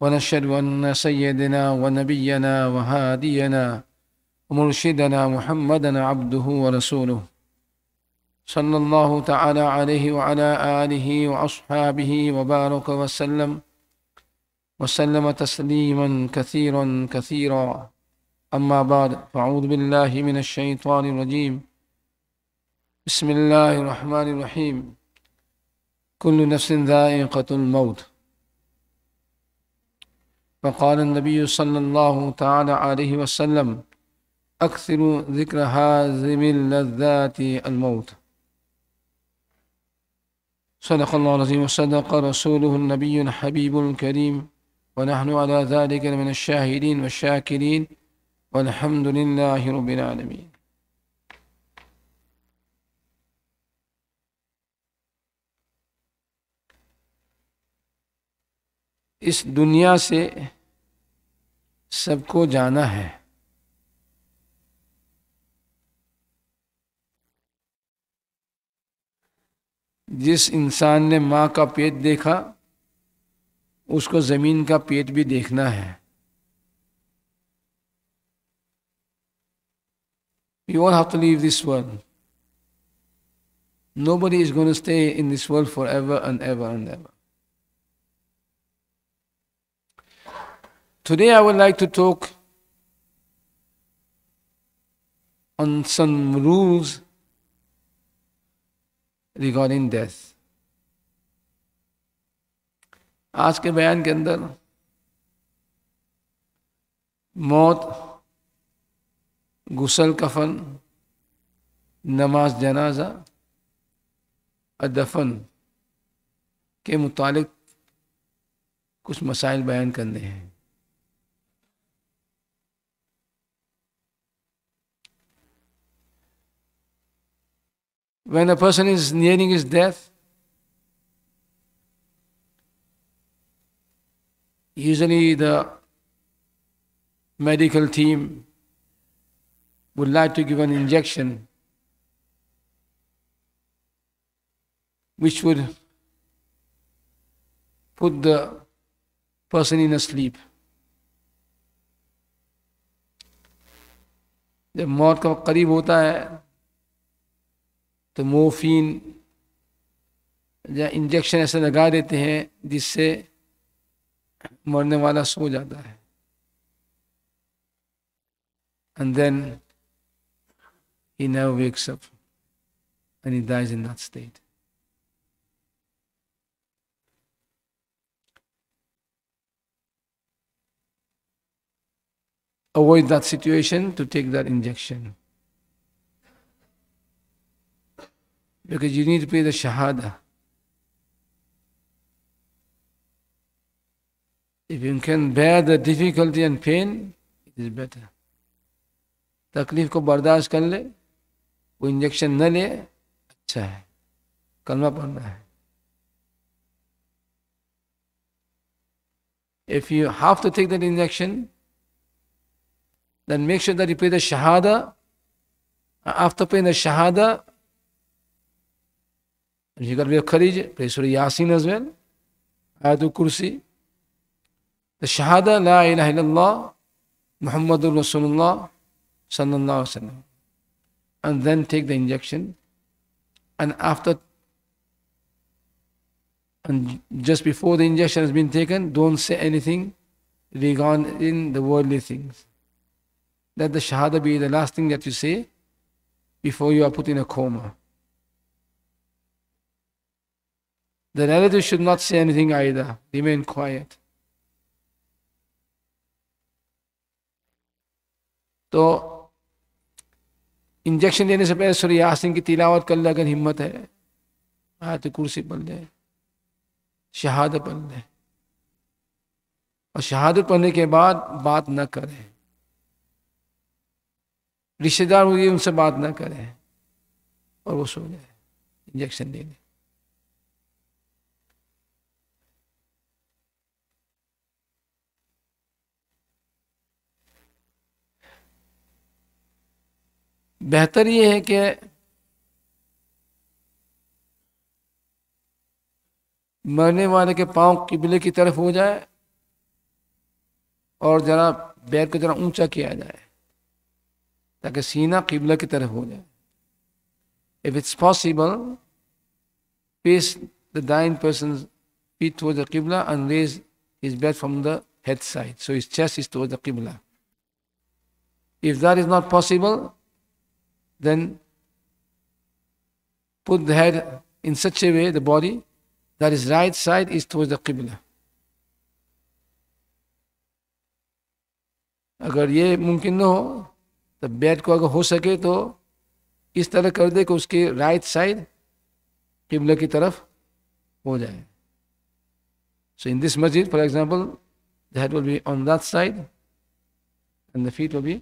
ونشهد أن سيدنا ونبينا وهادينا ومرشدنا محمدا عبده ورسوله صلى الله تعالى عليه وعلى آله وأصحابه وبارك وسلم وسلم تسليما كثيرا كثيرا أما بعد فأعوذ بالله من الشيطان الرجيم بسم الله الرحمن الرحيم كل نفس ذائقة الموت فقال النبي صلى الله تعالى عليه وسلم أكثر ذكر هازم اللذات الموت صدق الله العظيم وصدق رسوله النبي الحبيب الكريم ونحن على ذلك من الشاهدين والشاكرين والحمد لله رب العالمين اس دنیا سے सबको जाना है जिस इंसान ने माँ का पेट देखा उसको जमीन का पेट भी देखना है you all have to leave this world nobody is gone stay in this world for ever and ever and ever Today I would like to talk on some rules regarding death. आज के बयान के अंदर मौत गुसल कफन नमाज जनाजा और दफन के मुतालिक कुछ मसाइल बयान करने हैं when a person is nearing his death, usually the medical team would like to give an injection which would put the person in a sleep. जब मौत का करीब तो मोफिन या इंजेक्शन ऐसा लगा देते हैं जिससे मरने वाला सो जाता है and then he never wakes up and he dies in that state Avoid that situation to take that injection. because you need to pay the shahada. If you can bear the difficulty and pain, it is better. तकलीफ को बर्दाश्त कर ले वो injection न ले अच्छा है कलमा पढ़ना है if you have to take that injection, then make sure that you pay the shahada. After paying the shahada, and if you got to be a Kharij, pray Surah Yasin as well. Ayatul Kursi. The Shahada, La ilaha illallah, Muhammadur Rasulullah, Sallallahu Alaihi Wasallam. And then take the injection. And after, and just before the injection has been taken, don't say anything regarding the worldly things. Let the Shahada be the last thing that you say before you are put in a coma. The relative should not say anything either, remain quiet. तो injection देने से पहले सूर्य सूर्यासन की तिलावत कर ले अगर हिम्मत है आयत कुर्सी पढ़ ले शहादत पढ़ ले और शहादत पढ़ने के बाद बात न करें रिश्तेदार होगी उनसे बात न करें और वो सो जाए इंजेक्शन दे दें बेहतर ये है कि मरने वाले के पांव किबले की तरफ हो जाए और जरा बैर को जरा ऊंचा किया जाए ताकि सीना किबले की तरफ हो जाए if it's possible face the dying person feet to the किबला and raise his bed from the head side so his chest is to the किबला if that is not possible then put the head in such a way, the body, that his right side is towards the Qibla. अगर ये मुमकिन न हो तो bed को अगर हो सके तो इस तरह कर दे कि उसके राइट साइड किबला की तरफ हो जाए सो इन दिस मस्जिद for example the head will be on that side and the feet will be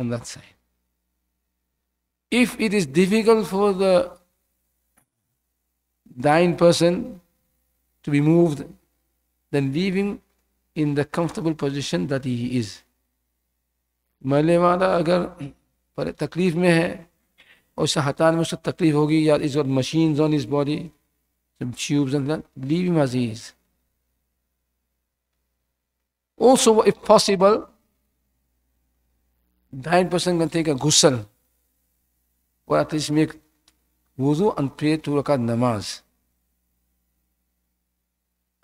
on that side if it is difficult for the dying person to be moved, then leave him in the comfortable position that he is. मरने वाला अगर पर तकलीफ में है और उससे हटाने में उसको तकलीफ होगी या he's got machine on his body tubes leave him as he is Also, if possible, dying person can take a ghusl or at least make wudu and pray two rakat namaz.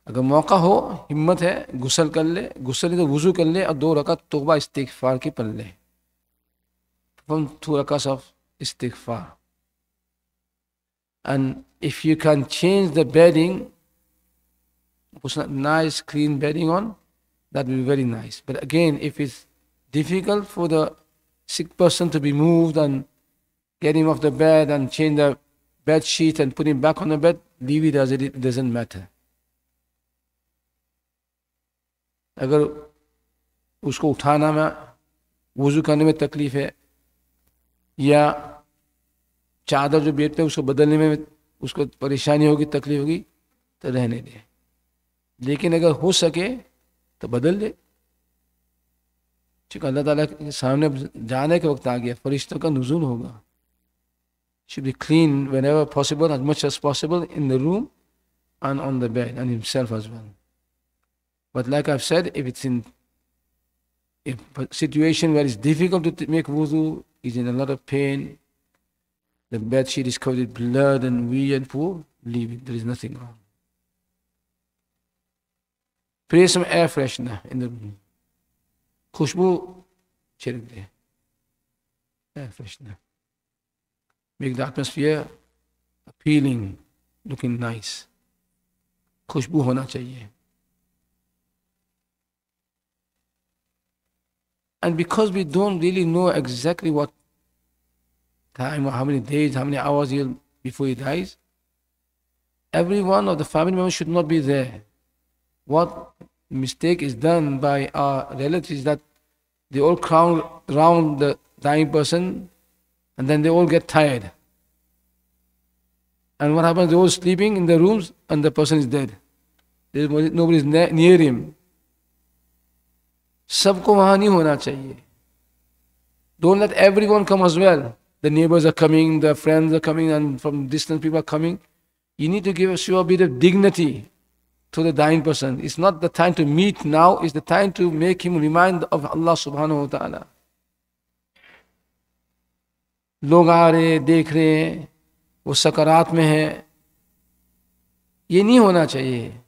अगर मौका हो हिम्मत है गुसल कर ले गुसल नहीं तो वज़ू कर ले और दो रकात तोबा इस्तिगफार की पढ़ ले perform two rakats of istighfar. And if you can change the bedding, put a nice clean bedding on, that will be very nice. But again, if it's difficult for the sick person to be moved and get him off the bed and change the bed sheet and put him back on the bed, leave it as it, it doesn't matter. अगर उसको उठाना में वज़ू करने में तकलीफ़ है या चादर जो बेड पे उसको बदलने में उसको परेशानी होगी तकलीफ होगी तो रहने दें लेकिन अगर हो सके तो बदल दे चूँकि अल्लाह ताला के सामने जाने के वक्त आ गया फरिश्तों का नजूल होगा should be clean whenever possible, as much as possible, in the room and on the bed, and himself as well. But like I've said, if it's in a situation where it's difficult to make wudu, he's in a lot of pain, the bed sheet is covered with blood and wee and poo, leave it. There is nothing wrong. Pray some air freshener in the room. Khushbu, air freshener. Make the atmosphere appealing, looking nice. खुशबू होना चाहिए And because we don't really know exactly what time or how many days, how many hours he'll, before he dies, every one of the family members should not be there. What mistake is done by our relatives that they all crowd around the dying person and then they all get tired. And what happens? They're all sleeping in their rooms and the person is dead. There's nobody is near him. सबको वहाँ नहीं होना चाहिए don't let every one come as well the neighbours are coming the friends are coming and from distance people are coming you need to give a sure beat of to the dying person. It's not the time to meet now, it's the time to make him remind of Allah subhanahu wa ta'ala. लोग आ रहे देख रहे हैं वो सकारात में है ये नहीं होना चाहिए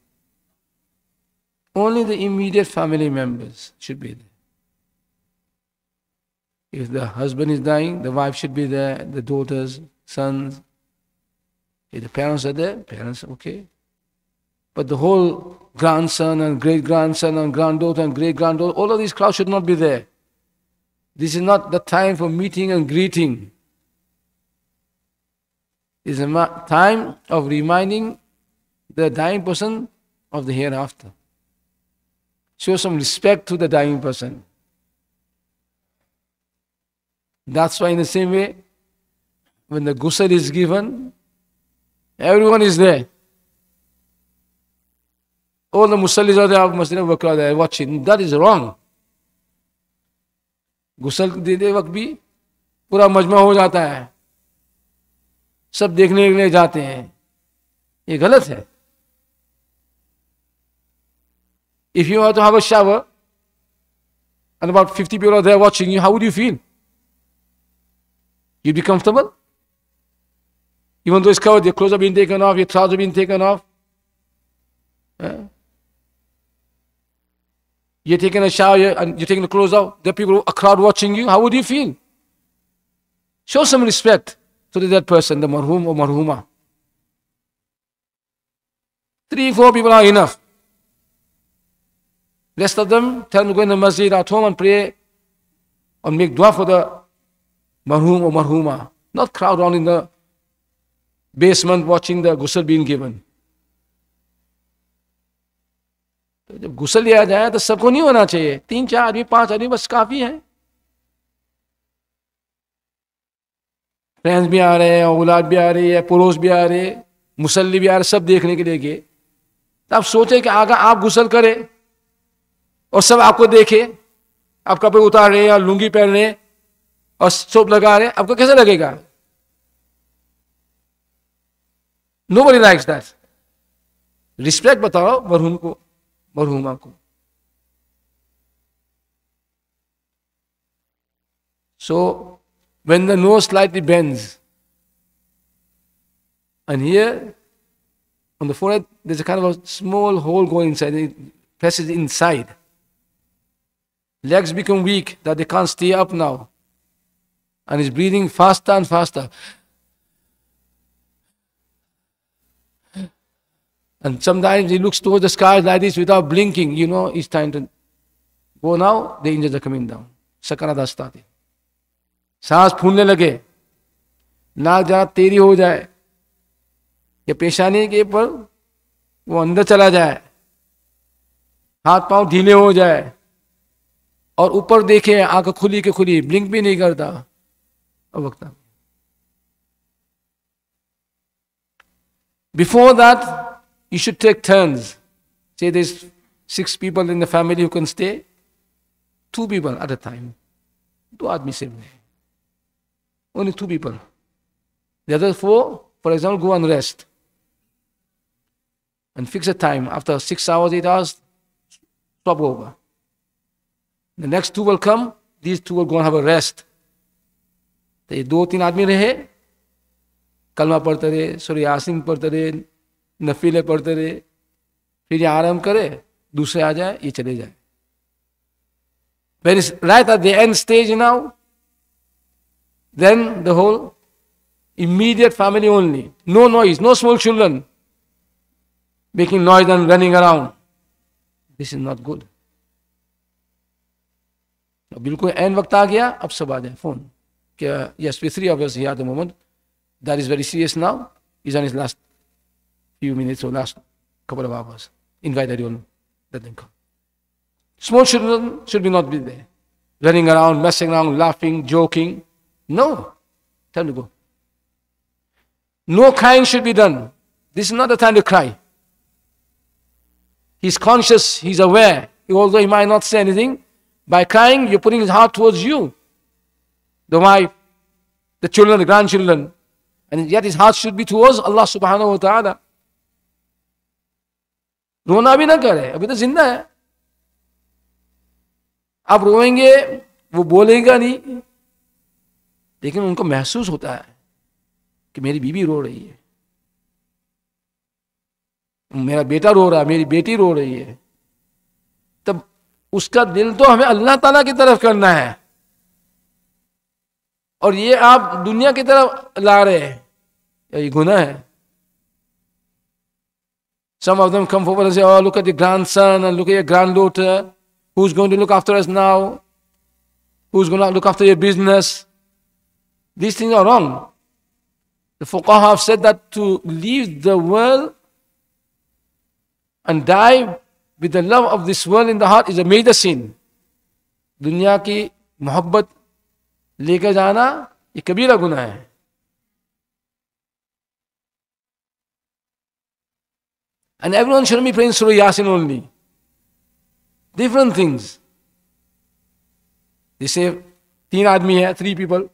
only the immediate family members should be there. If the husband is dying, the wife should be there, the daughters, sons. If the parents are there, parents, okay. But the whole grandson and great grandson and granddaughter and great granddaughter, all of these crowds should not be there. This is not the time for meeting and greeting. is a time of reminding the dying person of the hereafter. Show some respect to the dying person. That's why, in the same way, when the ghusl is given, everyone is there. All the musallis are there, Muslim workers are there watching. That is wrong. Ghusl देते वक्त भी pura majma ho जाता hai. सब देखने के लिए जाते हैं ये गलत है If you were to have a shower and about 50 people are there watching you, how would you feel? You'd be comfortable? Even though it's covered, your clothes are being taken off, your trousers are being taken off. Eh? You're taking a shower and you're taking the clothes off. There are people, a crowd watching you. How would you feel? Show some respect. to the dead person, the marhum or marhuma. Three, four people are enough. Rest of them, tell them to go in the masjid at home and pray and make dua for the marhum or marhuma. Not crowd on in the basement watching the ghusl being given. जब गुसल लिया जाए तो सबको नहीं होना चाहिए तीन चार आदमी पांच आदमी बस काफी है फ्रेंड्स भी आ रहे हैं औलाद भी आ रही है पड़ोस भी आ रहे हैं मुसल्ली भी आ रहे सब देखने के लिए गए तो आप सोचें कि आगा आप गुसल करें और सब आपको देखे आप कपड़े उतार रहे या लुंगी पहन रहे और सोप लगा रहे आपको कैसे लगेगा नो बड़ी लाइक्स दैट रिस्पेक्ट बताओ मरहूम को मरहूमा को सो so, when the nose slightly bends. And here, on the forehead, there's a kind of a small hole going inside, and it presses inside. Legs become weak, that they can't stay up now. And he's breathing faster and faster. And sometimes he looks towards the sky like this without blinking, you know, it's time to go now, the angels are coming down. Sakana started. सांस फूलने लगे नाक जरा तेरी हो जाए ये पेशानी के पर वो अंदर चला जाए हाथ पांव ढीले हो जाए और ऊपर देखे आंख खुली के खुली ब्लिंक भी नहीं करता अब वक्त before that you should take turns say this six people in the family who can stay two people at a time दो आदमी से मिले Only two people. The other four, for example, go and rest and fix a time. After six hours, eight hours, stop over. The next two will come, these two will go and have a rest. तो ये दो तीन आदमी रहे कलमा पढ़ते रहे sorry Yasin पढ़ते रहे नफीले पढ़ते रहे फिर ये आराम करे दूसरे आ जाए ये चले जाए where right at the end stage now then the whole immediate family only. No noise, no small children making noise and running around. This is not good. अब बिल्कुल एन वक्त आ गया अब सब आ जाए फोन क्या yes we three of here the moment that is very serious now he's on his last few minutes couple of hours invite everyone let them come small children should not be there running around messing around laughing joking no. time to go. No crying should be done. This is not the time to cry. He's conscious, he's aware. Although he might not say anything, by crying, you're putting his heart towards you. The wife, the children, the grandchildren. And yet his heart should be towards Allah subhanahu wa ta'ala. रोना भी ना करे अभी तो जिंदा है आप रोएंगे वो बोलेगा नहीं लेकिन उनको महसूस होता है कि मेरी बीवी रो रही है मेरा बेटा रो रहा है मेरी बेटी रो रही है तब उसका दिल तो हमें अल्लाह ताला की तरफ करना है और ये आप दुनिया की तरफ ला रहे हैं ये गुना है Some of them come forward and say, Oh, look at the grandson and look at your granddaughter. Who's going to look after us now? Who's going to look after your business? These things are wrong. The fuqaha have said that to leave the world and die with the love of this world in the heart is a major sin. Dunya ki muhabbat leke jana ye kabira guna hai. And everyone should be praying Surah Yasin only. Different things. They say, तीन आदमी है three people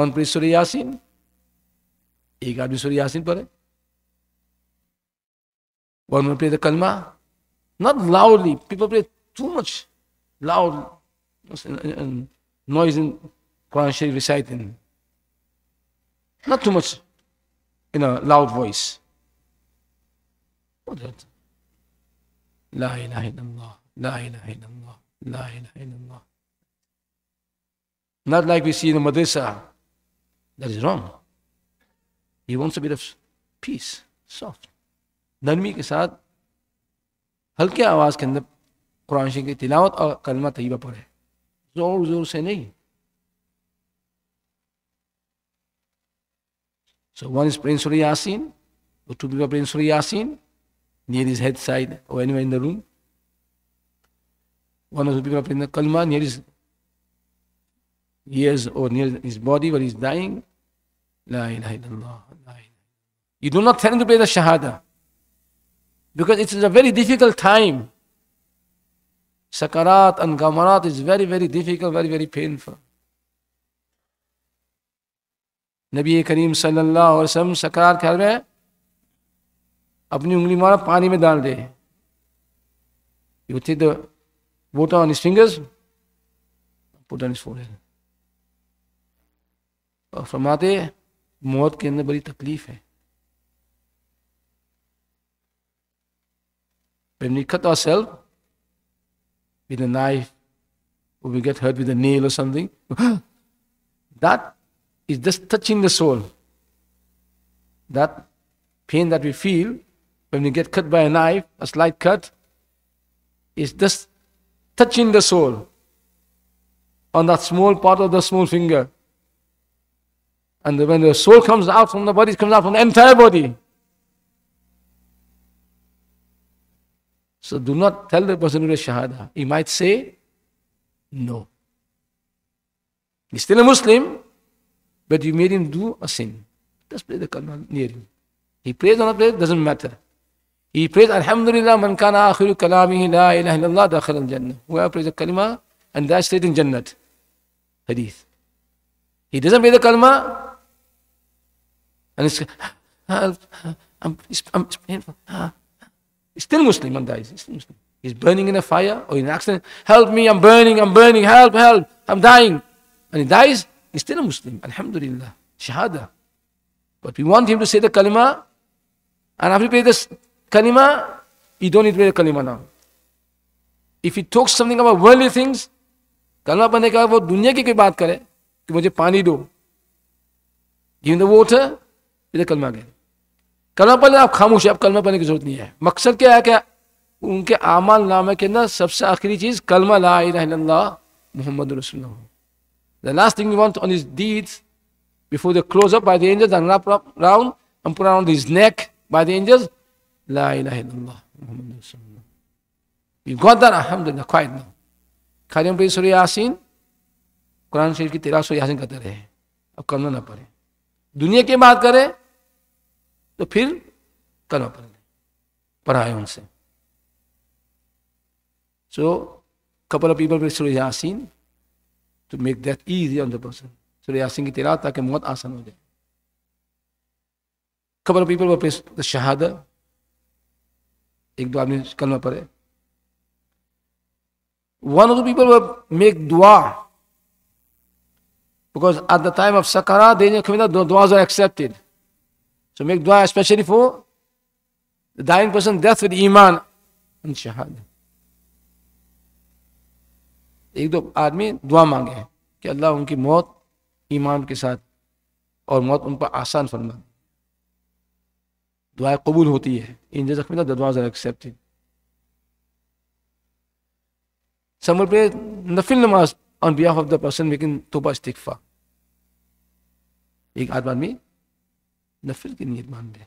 One পড়ি সুরে ইয়াসিন एक आदमी सूर्य यासीन पढ़े One will pray the kalma, not loudly. People pray too much loud uh, noise in Quran reciting. Not too much in a loud voice. What is that? La ilaha illallah, la ilaha illallah, la ilaha illallah. Not like we see in the madrasa, that is wrong. He wants a bit of peace, soft. नरमी के साथ हल्के आवाज़ के अंदर कुरान शरीफ की तिलावत और कलमा तयबा पढ़े ज़ोर ज़ोर से नहीं So one is praying Surah Yasin, or two people are praying Surah Yasin near his head side or anywhere in the room. One of the people are praying the Kalma near his years or near his body where he's dying. La ilaha illallah. La ilaha. You do not tell him to pray the Shahada because it is a very difficult time. Sakarat and Gamarat is very, very difficult, very, very painful. नबी करीम सल्लल्लाहु अलैहि वसल्लम सकार ख्याल में अपनी उंगली मारा पानी में डाल दे you think the vote on his fingers put on his forehead और फरमाते मौत के अंदर बड़ी तकलीफ है When we cut ourselves with a knife, or we get hurt with a nail or something, that is just touching the soul. That pain that we feel when we get cut by a knife, a slight cut, is just touching the soul on that small part of the small finger. And when the soul comes out from the body, it comes out from the entire body. So do not tell the person who is Shahada. He might say, no. He's still a Muslim, but you made him do a sin. Just play the kalma near him. He prays or not prays, doesn't matter. He prays, Alhamdulillah, man kana akhiru kalamihi la ilaha illallah dakhil al-jannah. Whoever prays the kalima, and that's straight in Jannat. Hadith. He doesn't pray the kalma, and it's, help, uh, I'm, uh, um, it's, um, it's painful. Uh, he's still Muslim and dies. He's still Muslim. He's burning in a fire or in an accident. Help me, I'm burning, I'm burning, help, help, I'm dying. And he dies, he's still a Muslim. Alhamdulillah. Shahada. But we want him to say the kalima. And after he says kalima, he don't need to say the kalima now. If he talks something about worldly things, kalima पढ़ने का वो दुनिया ki कोई बात करे कि मुझे पानी दो गिव the water. इधर कलमा गए कलमा पढ़ने आप खामोश है आप कलमा पढ़ने की जरूरत नहीं है मकसद क्या है कि उनके आमाल नामे के अंदर सबसे आखिरी चीज कलमा ला Muhammad the last thing want on his deed before the close up by the angel round हम पुरा round his neck by the angel ला इला Muhammad You got that, alhamdulillah, quiet now. Khadim Prayer Surah Yasin, Quran Shri Ki Tera Surah Yasin Kata Rehe. Ab Karna Na Pare. Dunia Ke Baat Kare, तो फिर करो पर पढ़ाए उनसे so couple of people सूर्य यासीन to make that easy on the person सूर्य यासीन की तेरा ताकि मौत आसान हो जाए couple of people way the शहाद एक दो आदमी कलमा पड़े one of the people make दुआ because at the time of सकारा देने दुआज accepted So make dua especially for the dying person, death with iman and shahada. एक दो आदमी दुआ मांगे हैं कि अल्लाह उनकी मौत ईमान के साथ और मौत उन पर आसान फरमा दुआएं कबूल होती है इन जख्म एक्सेप्टेड समर पे नफिल नमाज on behalf of the person making तोबा इस्तीफा एक आदमी nafil ki niyat मान ले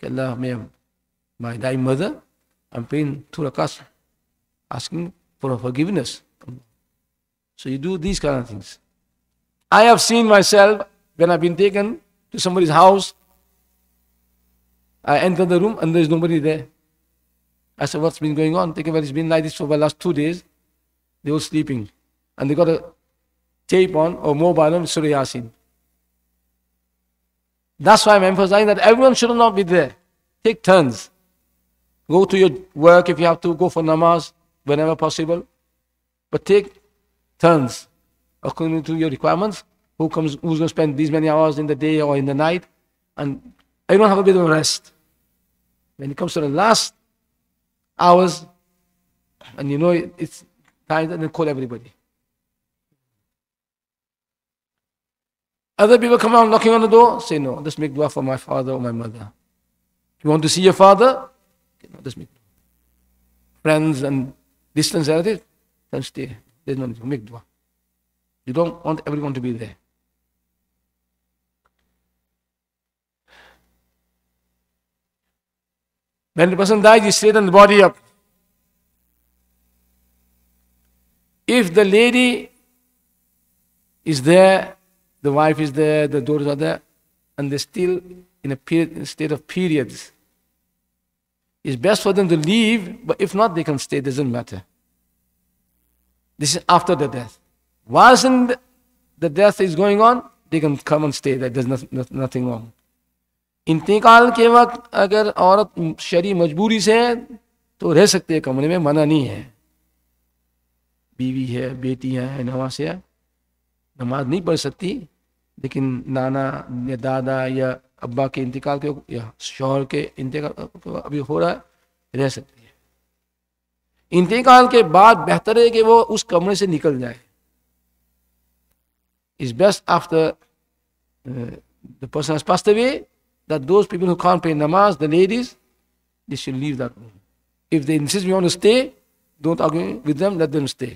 कि अल्लाह मैं my dying mother I'm praying to rakas asking for forgiveness so you do these kind of things I have seen myself when I've been taken to somebody's house I enter the room and there's nobody there I said what's been going on thinking well it's been like this for the last two days they were sleeping and they got a tape on or mobile on Surah Yasin that's why I'm emphasizing that everyone should not be there. Take turns. Go to your work if you have to, go for namaz whenever possible. But take turns according to your requirements. Who comes who's gonna spend these many hours in the day or in the night? And I don't have a bit of rest. When it comes to the last hours, and you know it, it's time to call everybody. Other people come around knocking on the door, say, No, just make dua for my father or my mother. you want to see your father, okay, no, just make dua. Friends and distant relatives, then stay. There's no need make dua. You don't want everyone to be there. When the person dies, you straighten the body up. If the lady is there the wife is there, the daughters are there, and they're still in a period, in state of periods. It's best for them to leave, but if not, they can stay, it doesn't matter. This is after the death. Whilst in the death is going on, they can come and stay there, there's not, not, nothing wrong. इंतकाल के वक्त अगर औरत शरी मजबूरी से है तो रह सकते हैं कमरे में मना नहीं है बीवी है बेटी है नमाज है नमाज नहीं पढ़ सकती लेकिन नाना या दादा या अब्बा के इंतकाल के या शोहर के इंतकाल अभी हो रहा है रह सकती है इंतकाल के बाद बेहतर है कि वो उस कमरे से निकल जाए is best after the person passed away those people who can pray नमाज the ladies this should leave that room if the insist stay don't argue with them let them stay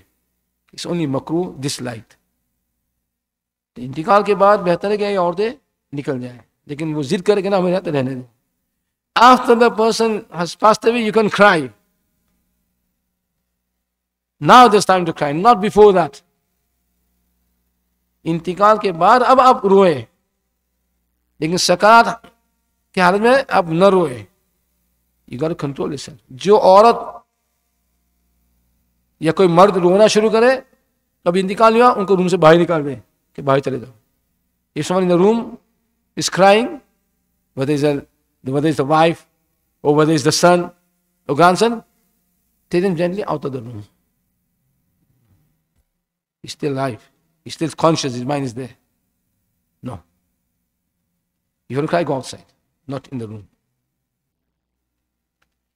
it's only मकरू this तो इंतकाल के बाद बेहतर है कि ये औरतें निकल जाए लेकिन वो जिद करके ना हमें रहते रहने दें after the person has you can cry can this time to cry not before that इंतकाल के बाद अब आप रोए लेकिन सकार के हालत में आप न रोए यू गॉट कंट्रोल सर जो औरत या कोई मर्द रोना शुरू करे कभी इंतकाल हुआ उनको रूम से बाहर निकाल दें If someone in the room is crying, whether it's, a, whether it's the wife or whether it's the son or grandson, take him gently out of the room. He's still alive. He's still conscious. His mind is there. No. If you cry, go outside, not in the room.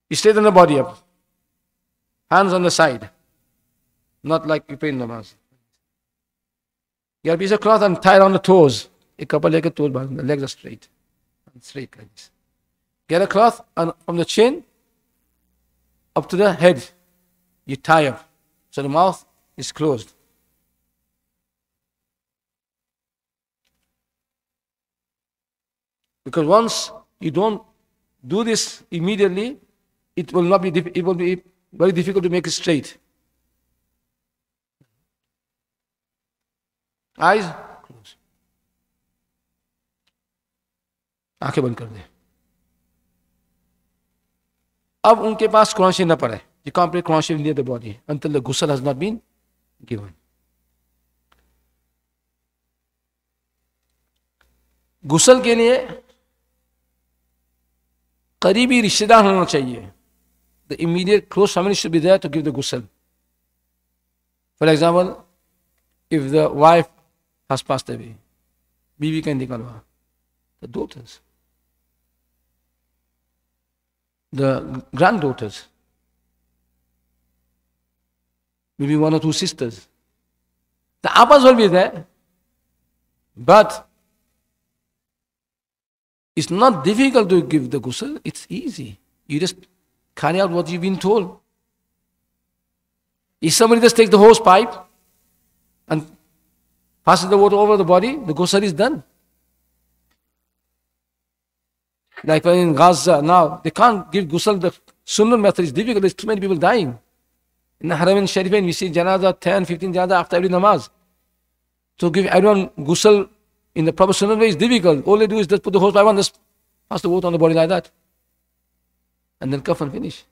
You stay on the body up, hands on the side, not like you pray in mass. Get a piece of cloth and tie around the toes. A couple legged toes, but the legs are straight. And straight like this. Get a cloth and from the chin up to the head. You tie up. So the mouth is closed. Because once you don't do this immediately, it will not be it will be very difficult to make it straight. Eyes close आंखें बंद कर दें अब उनके पास कुरान शरीफ न पड़े ये complete Quran शरीफ नियर द बॉडी अंतल गुसल हज नॉट बीन गिवन गुसल के लिए करीबी रिश्तेदार होना चाहिए the immediate close family should be there to give the गुसल for example if the wife has passed away. बीवी का निकलवा The daughters, the granddaughters, maybe one or two sisters. The appas will be there, but it's not difficult to give the ghusl, it's easy. You just carry out what you've been told. If somebody just takes the hose pipe and Passes the water over the body, the ghusl is done. Like in Gaza now, they can't give ghusl. The sunnah method is difficult. There's too many people dying. In the Haram and Sharifin, we see janaza 10, 15 janaza after every namaz. To give everyone ghusl in the proper sunnah way is difficult. All they do is just put the hose by one, just pass the water on the body like that. And then cuff and finish.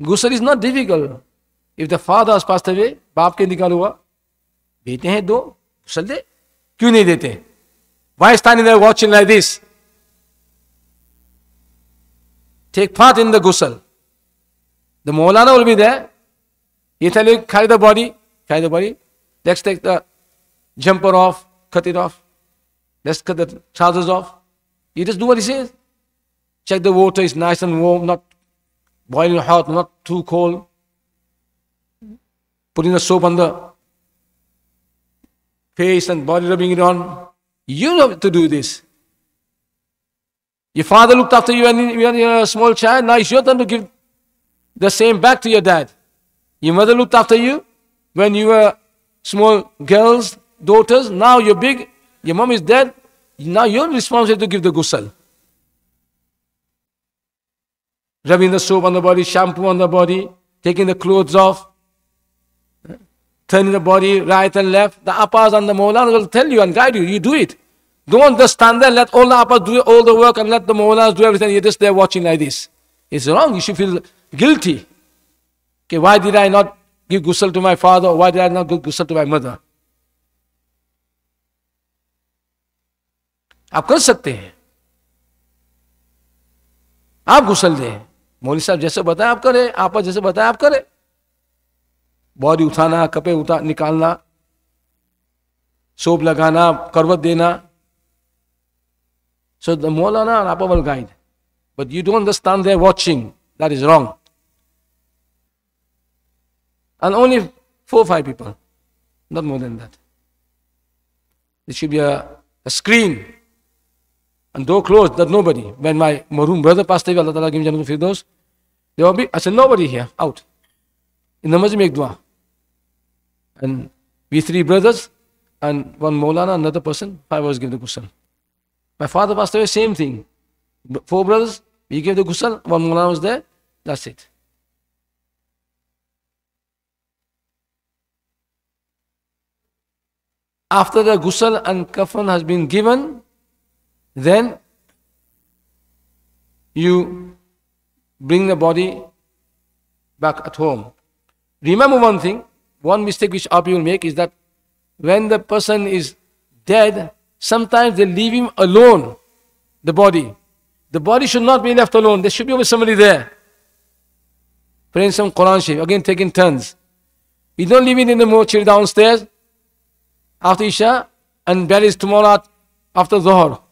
Ghusl is not difficult. If the father has passed away, baap ke nikal देते हैं दो कुशल दे क्यों नहीं देते why stand in watch in like this take part in the गुसल the मौलाना उल दे ये थे खाई द बॉडी खाई the body let's take the jumper off cut it off let's cut trousers off ये just do what check the water is nice and warm not boil hot not too cold putting the soap on face and body rubbing it on. You have to do this. Your father looked after you when you were a small child. Now it's your turn to give the same back to your dad. Your mother looked after you when you were small girls, daughters. Now you're big. Your mom is dead. Now you're responsible to give the ghusl. Rubbing the soap on the body, shampoo on the body, taking the clothes off, turning the body right and left. The appas and the Mawlana will tell you and guide you. You do it. Don't just stand there, let all the appas do all the work and let the Mawlanas do everything. You're just there watching like this. It's wrong. You should feel guilty. Okay, why did I not give ghusl to my father? Why did I not give ghusl to my mother? आप कर सकते हैं आप घुसल दें मौली साहब जैसे बताए आप करें आपा जैसे बताए आप करें बॉडी उठाना कपे उठा निकालना सोप लगाना करवत देना सो द मौलाना are upper guide but you don't understand they're watching that is wrong and only four five people not more than that this should be a screen and do close that nobody when मरूम brother pass Allah तला फिर those there be अच्छा nobody here out in the में एक दुआ And we three brothers and one Maulana, another person, five was give the ghusl. My father passed away, same thing. Four brothers, we gave the ghusl, one Maulana was there, that's it. After the ghusl and kafan has been given, then you bring the body back at home. Remember one thing, one mistake which our people make is that when the person is dead, sometimes they leave him alone, the body. The body should not be left alone. There should be always somebody there. Praying some Quran again taking turns. We don't leave it in the mortuary downstairs after Isha and buried tomorrow after Zohar.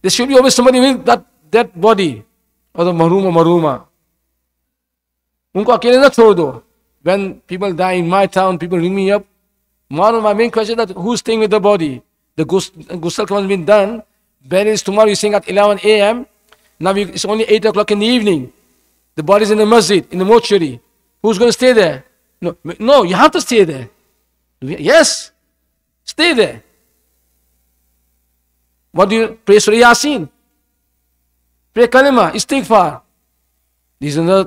There should be always somebody with that, that body or the maruma maruma. उनको अकेले ना छोड़ when people die in my town, people ring me up. One of my main questions is who's staying with the body? The ghusl has been done. Burial tomorrow, you're saying at 11 a.m. Now it's only 8 o'clock in the evening. The body's in the masjid, in the mortuary. Who's going to stay there? No, no, you have to stay there. Yes, stay there. What do you pray? Surah Yasin. Pray Kalima, istighfar. These are the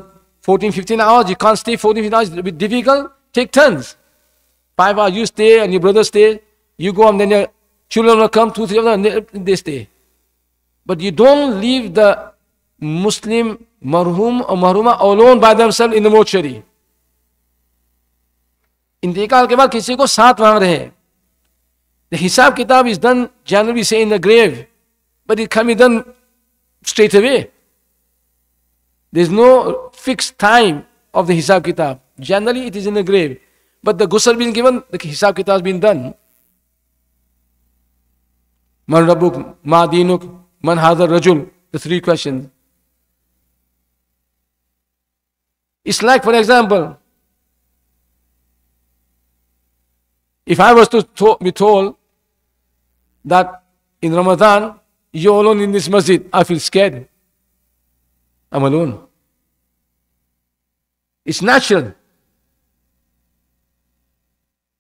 14, 15 hours, you can't stay 14, 15 hours, be difficult, take turns. Five hours, you stay and your brother stay, you go and then your children will come, two, three of them, and they stay. But you don't leave the Muslim marhum or marhuma alone by themselves in the mortuary. इंतकाल के बाद किसी को साथ वहां रहे the हिसाब किताब इज डन जनरली से in the grave, but it can be done straight away. There is no fixed time of the Hisab Kitab. Generally, it is in the grave. But the ghusl being given, the Hisab Kitab has been done. Man rabuk, Ma Dinuk, Man Hadar Rajul, the three questions. It's like, for example, if I was to, to be told that in Ramadan, you're alone in this masjid, I feel scared. I'm alone. It's natural.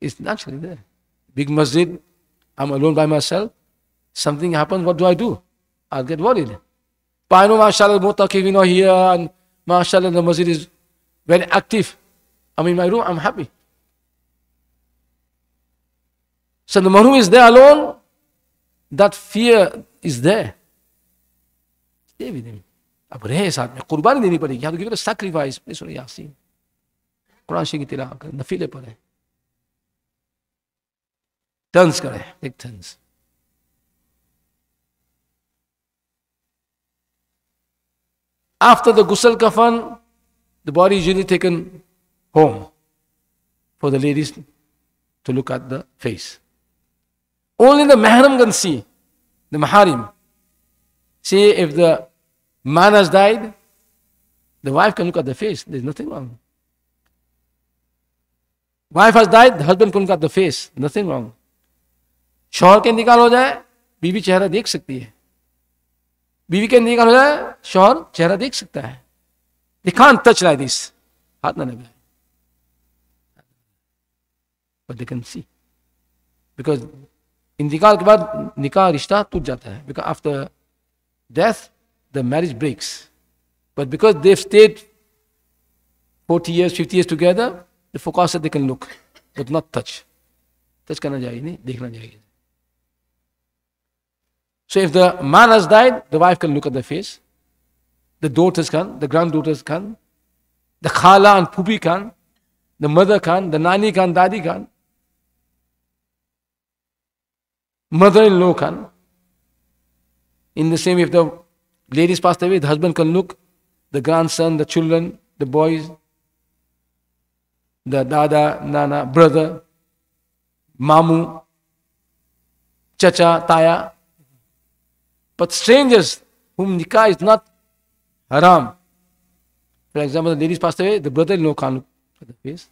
It's naturally there. Big masjid, I'm alone by myself. Something happens, what do I do? I'll get worried. But I know mashallah muttaqivin are here and mashallah the masjid is very active. I'm in my room, I'm happy. So the marhum is there alone, that fear is there. Stay with him. अब रहे साथ में कुर्बानी देनी पड़ेगी यहाँ तो give sacrifice अपने सुन यासीन कुरान शरीफ की तिला करें नफीले पढ़ें तंज करें एक तंज After the ghusl kafan, the body is usually taken home for the ladies to look at the face. Only the mahram can see, the maharim. See if the Man has died. The wife can look at the face. There's nothing wrong. Wife has died husband को उनका the face nothing wrong शोहर के इंतकाल हो जाए बीवी चेहरा देख सकती है बीवी के इंतकाल हो जाए शोहर चेहरा देख सकता है they can touch like this हाथ ना लगाए but they can see because इंतकाल के बाद निकाह रिश्ता टूट जाता है because after death the marriage breaks. But because they've stayed 40 years, 50 years together, the fuqaha said they can look, but not touch. Touch karna jaiz So if the man has died, the wife can look at the face. The daughters can, the granddaughters can, the khala and pupi can, the mother can, the nani can, dadi can, mother-in-law can. In the same, if the Ladies passed away, the husband can look, the grandson, the children, the boys, the dada, nana, brother, mamu, chacha, taya. But strangers whom nikah is not haram. For example, the ladies passed away, the brother can't look at the face.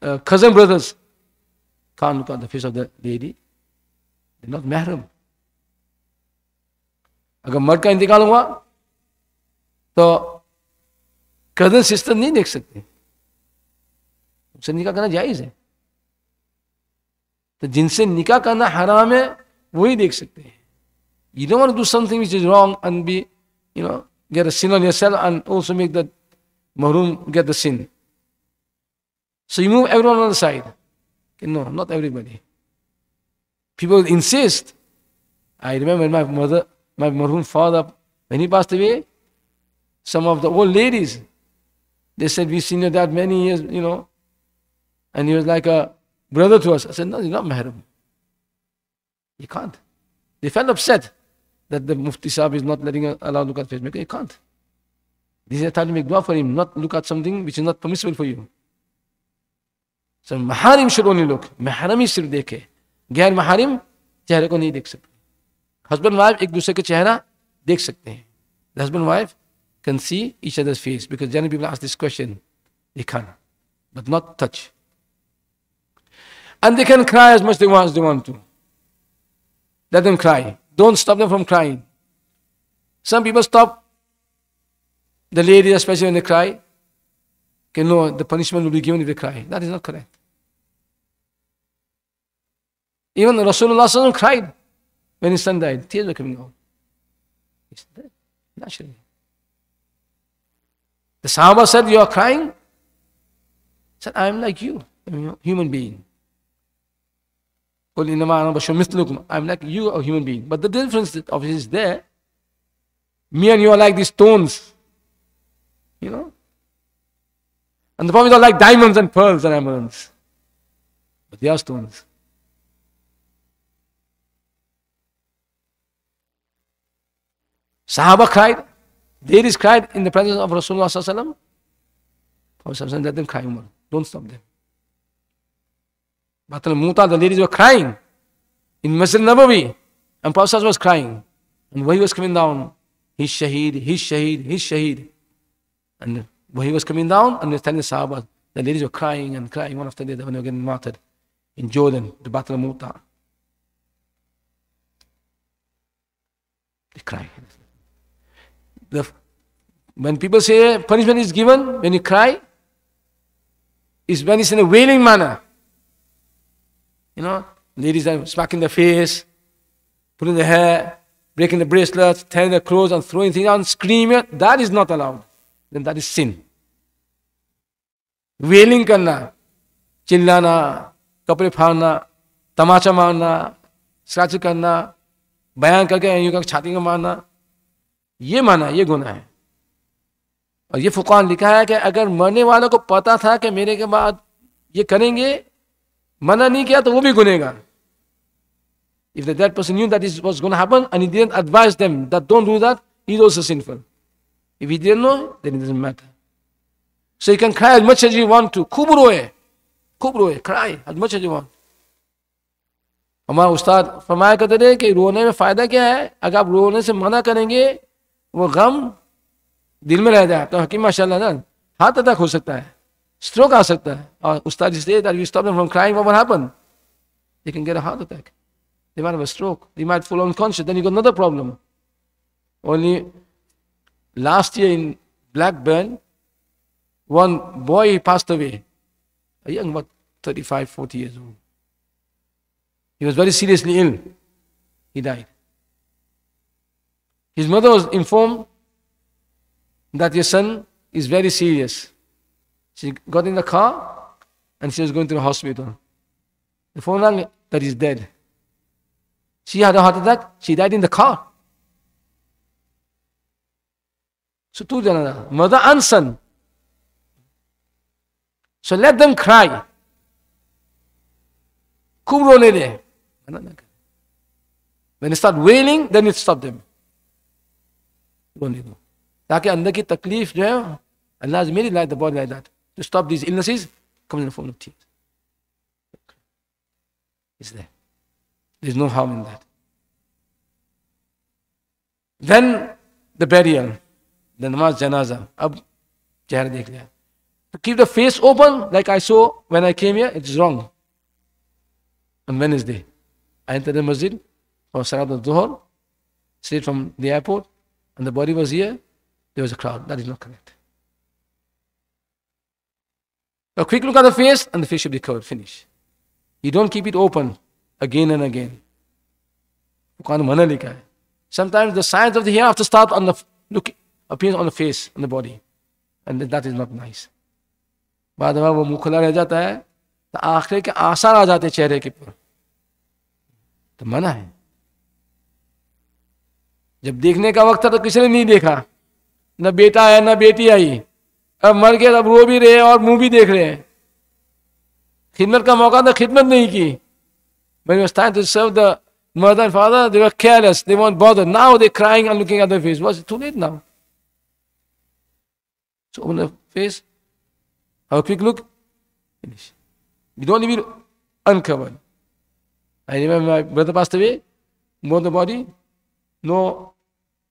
Uh, cousin brothers can't look at the face of the lady. Not महरम अगर मर्द का इंतकाल हुआ तो कदर sister नहीं देख सकते उनसे निकाह करना जायज है तो जिनसे निकाह करना हराम है वो ही देख सकते हैं you don't want to do something which is wrong and be you know get a sin on yourself and also make the महरूम get the sin so you move everyone on the side no not everybody people insist. I remember my mother, my marhum father, when he passed away, some of the old ladies, they said, We've seen your dad many years, you know. And he was like a brother to us. I said, No, you're not mahram. You can't. They felt upset that the Mufti Sahib is not letting Allah look at Facebook. You can't. This is a time to make dua for him, not look at something which is not permissible for you. So Maharim should only look. Maharam is dekhe. गैर महारिम चेहरे को नहीं देख सकते husband wife एक दूसरे का चेहरा देख सकते हैं the husband and wife can see each other's face because generally people ask this question they can but not touch and they can cry as much they want as they want to let them cry don't stop them from crying some people stop the ladies especially when they cry can okay, know the punishment will be given if they cry that is not correct Even Rasulullah cried when his son died. Tears were coming out. He said, naturally. The Sahaba said, You are crying? He said, I am like you, a human being. I'm like you, a human being. But the difference obviously is there. Me and you are like these stones. You know? And the Prophet are like diamonds and pearls and emeralds. But they are stones. Sahaba cried. ladies cried in the presence of Rasulullah Sallallahu Alaihi Wasallam. Let them cry, more. Don't stop them. Batal Muta, the ladies were crying in Masjid Nabawi. And Prophet was crying. And when he was coming down, his Shaheed, his Shaheed, his Shaheed. And when he was coming down, and he was telling the Sahaba, the ladies were crying and crying one after the other when they were getting martyred in Jordan, the Battle of Muta. They cried. The, when people say punishment is given, when you cry, is when it's in a wailing manner. You know, ladies are smacking the face, pulling the hair, breaking the bracelets, tearing the clothes, and throwing things out and screaming. That is not allowed. Then that is sin. Wailing karna, chillana, कपड़े फाड़ना तमाचा मारना scratch करना बयान करके यूं का छाती को मारना ये माना ये गुना है और ये फुकान लिखा है कि अगर मरने वालों को पता था कि मेरे के बाद ये करेंगे मना नहीं किया तो वो भी गुनेगा If the dead person knew that this was going to happen and he didn't advise them that don't do that, he's also sinful. If he didn't know, then it doesn't matter. So you can cry as much as you want to. Kubroe. Kubroe. Cry as much as you want. हमारा उस्ताद फरमाया करते थे कि रोने में फ़ायदा क्या है अगर आप रोने से मना करेंगे वो गम दिल में रह जाए तो हकीम माशा ना हार्ट अटैक हो सकता है स्ट्रोक आ सकता है और उस्ताद जिस date you stop from crying what happen they can heart attack दिमाग में स्ट्रोक दिमाग full unconscious then you got another problem only last year in Blackburn one boy passed away, a young about 35, 40 years old. He was very seriously ill. He died. His mother was informed that your son is very serious. She got in the car and she was going to the hospital. The phone rang that he's dead. She had a heart attack, she died in the car. So two janana, mother and son. So let them cry. When they start wailing, then it stop them don't need. ताकि अंदर की तकलीफ जो has made it like the body like that to stop these illnesses comes in the form is there. There's no harm in that. Then the burial, the namaz janaza. Ab chehra dekh liya. To keep the face open, like I saw when I came here, it's wrong. On Wednesday, I entered the masjid for Salat al-Dhuhr, straight from the airport, and the body was here, there was a crowd. That is not correct. A quick look at the face, and the face should be covered. Finish. You don't keep it open again and again. Sometimes the signs of the hereafter start on the look appears on the face, and the body, and that is not nice. बाद में वो मुखला रह जाता है तो आखिर के आसार आ जाते चेहरे के ऊपर तो मना है जब देखने का वक्त था तो किसी ने नहीं देखा न बेटा आया न बेटी आई अब मर गया अब रो भी रहे और मुंह भी देख रहे हैं खिदमत का मौका था तो खिदमत नहीं की मेरी वस्ता तो सब the mother father they were careless they want bother now they crying and looking at the face was too late now so open the face how quick look finish you don't even uncover I remember my brother passed away more the body no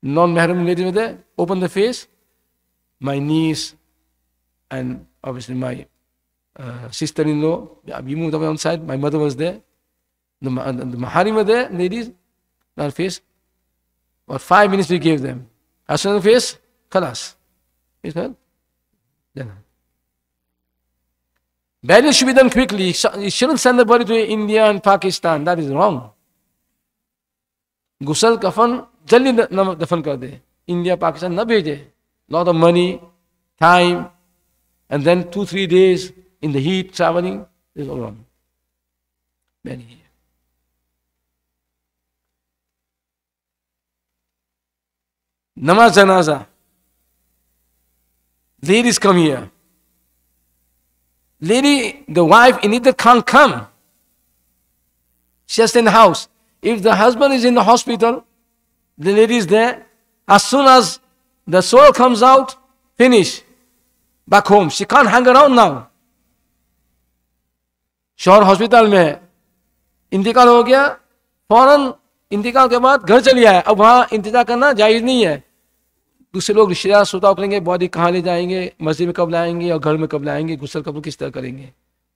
non-mahram ladies were there, open the face, my niece, and obviously my uh, sister-in-law, we moved away outside, my mother was there, the, the, the maharim were there, ladies, not face. About five minutes we gave them. As soon as face, khalas. Is that? Then. Burial should be done quickly. You shouldn't send the body to India and Pakistan. That is wrong. Ghusl kafan जल्दी न दफन कर दे India Pakistan न भेजे not of money time and then two three days in the heat travelling is all wrong man नमाज जनाजा ladies come here lady the wife in it the can खम शेस्ट in house if the husband is in the hospital The lady is there. As soon as the soul comes out, finish. Back home. She can't hang around now. शोहर hospital में इंतकाल हो गया फौरन इंतकाल के बाद घर चली आए अब वहाँ इंतजार करना जायज़ नहीं है दूसरे लोग रिश्तेदार सुताव करेंगे बॉडी कहाँ ले जाएंगे मस्जिद में कब लाएंगे और घर में कब लाएंगे गुस्सा कब किस तरह करेंगे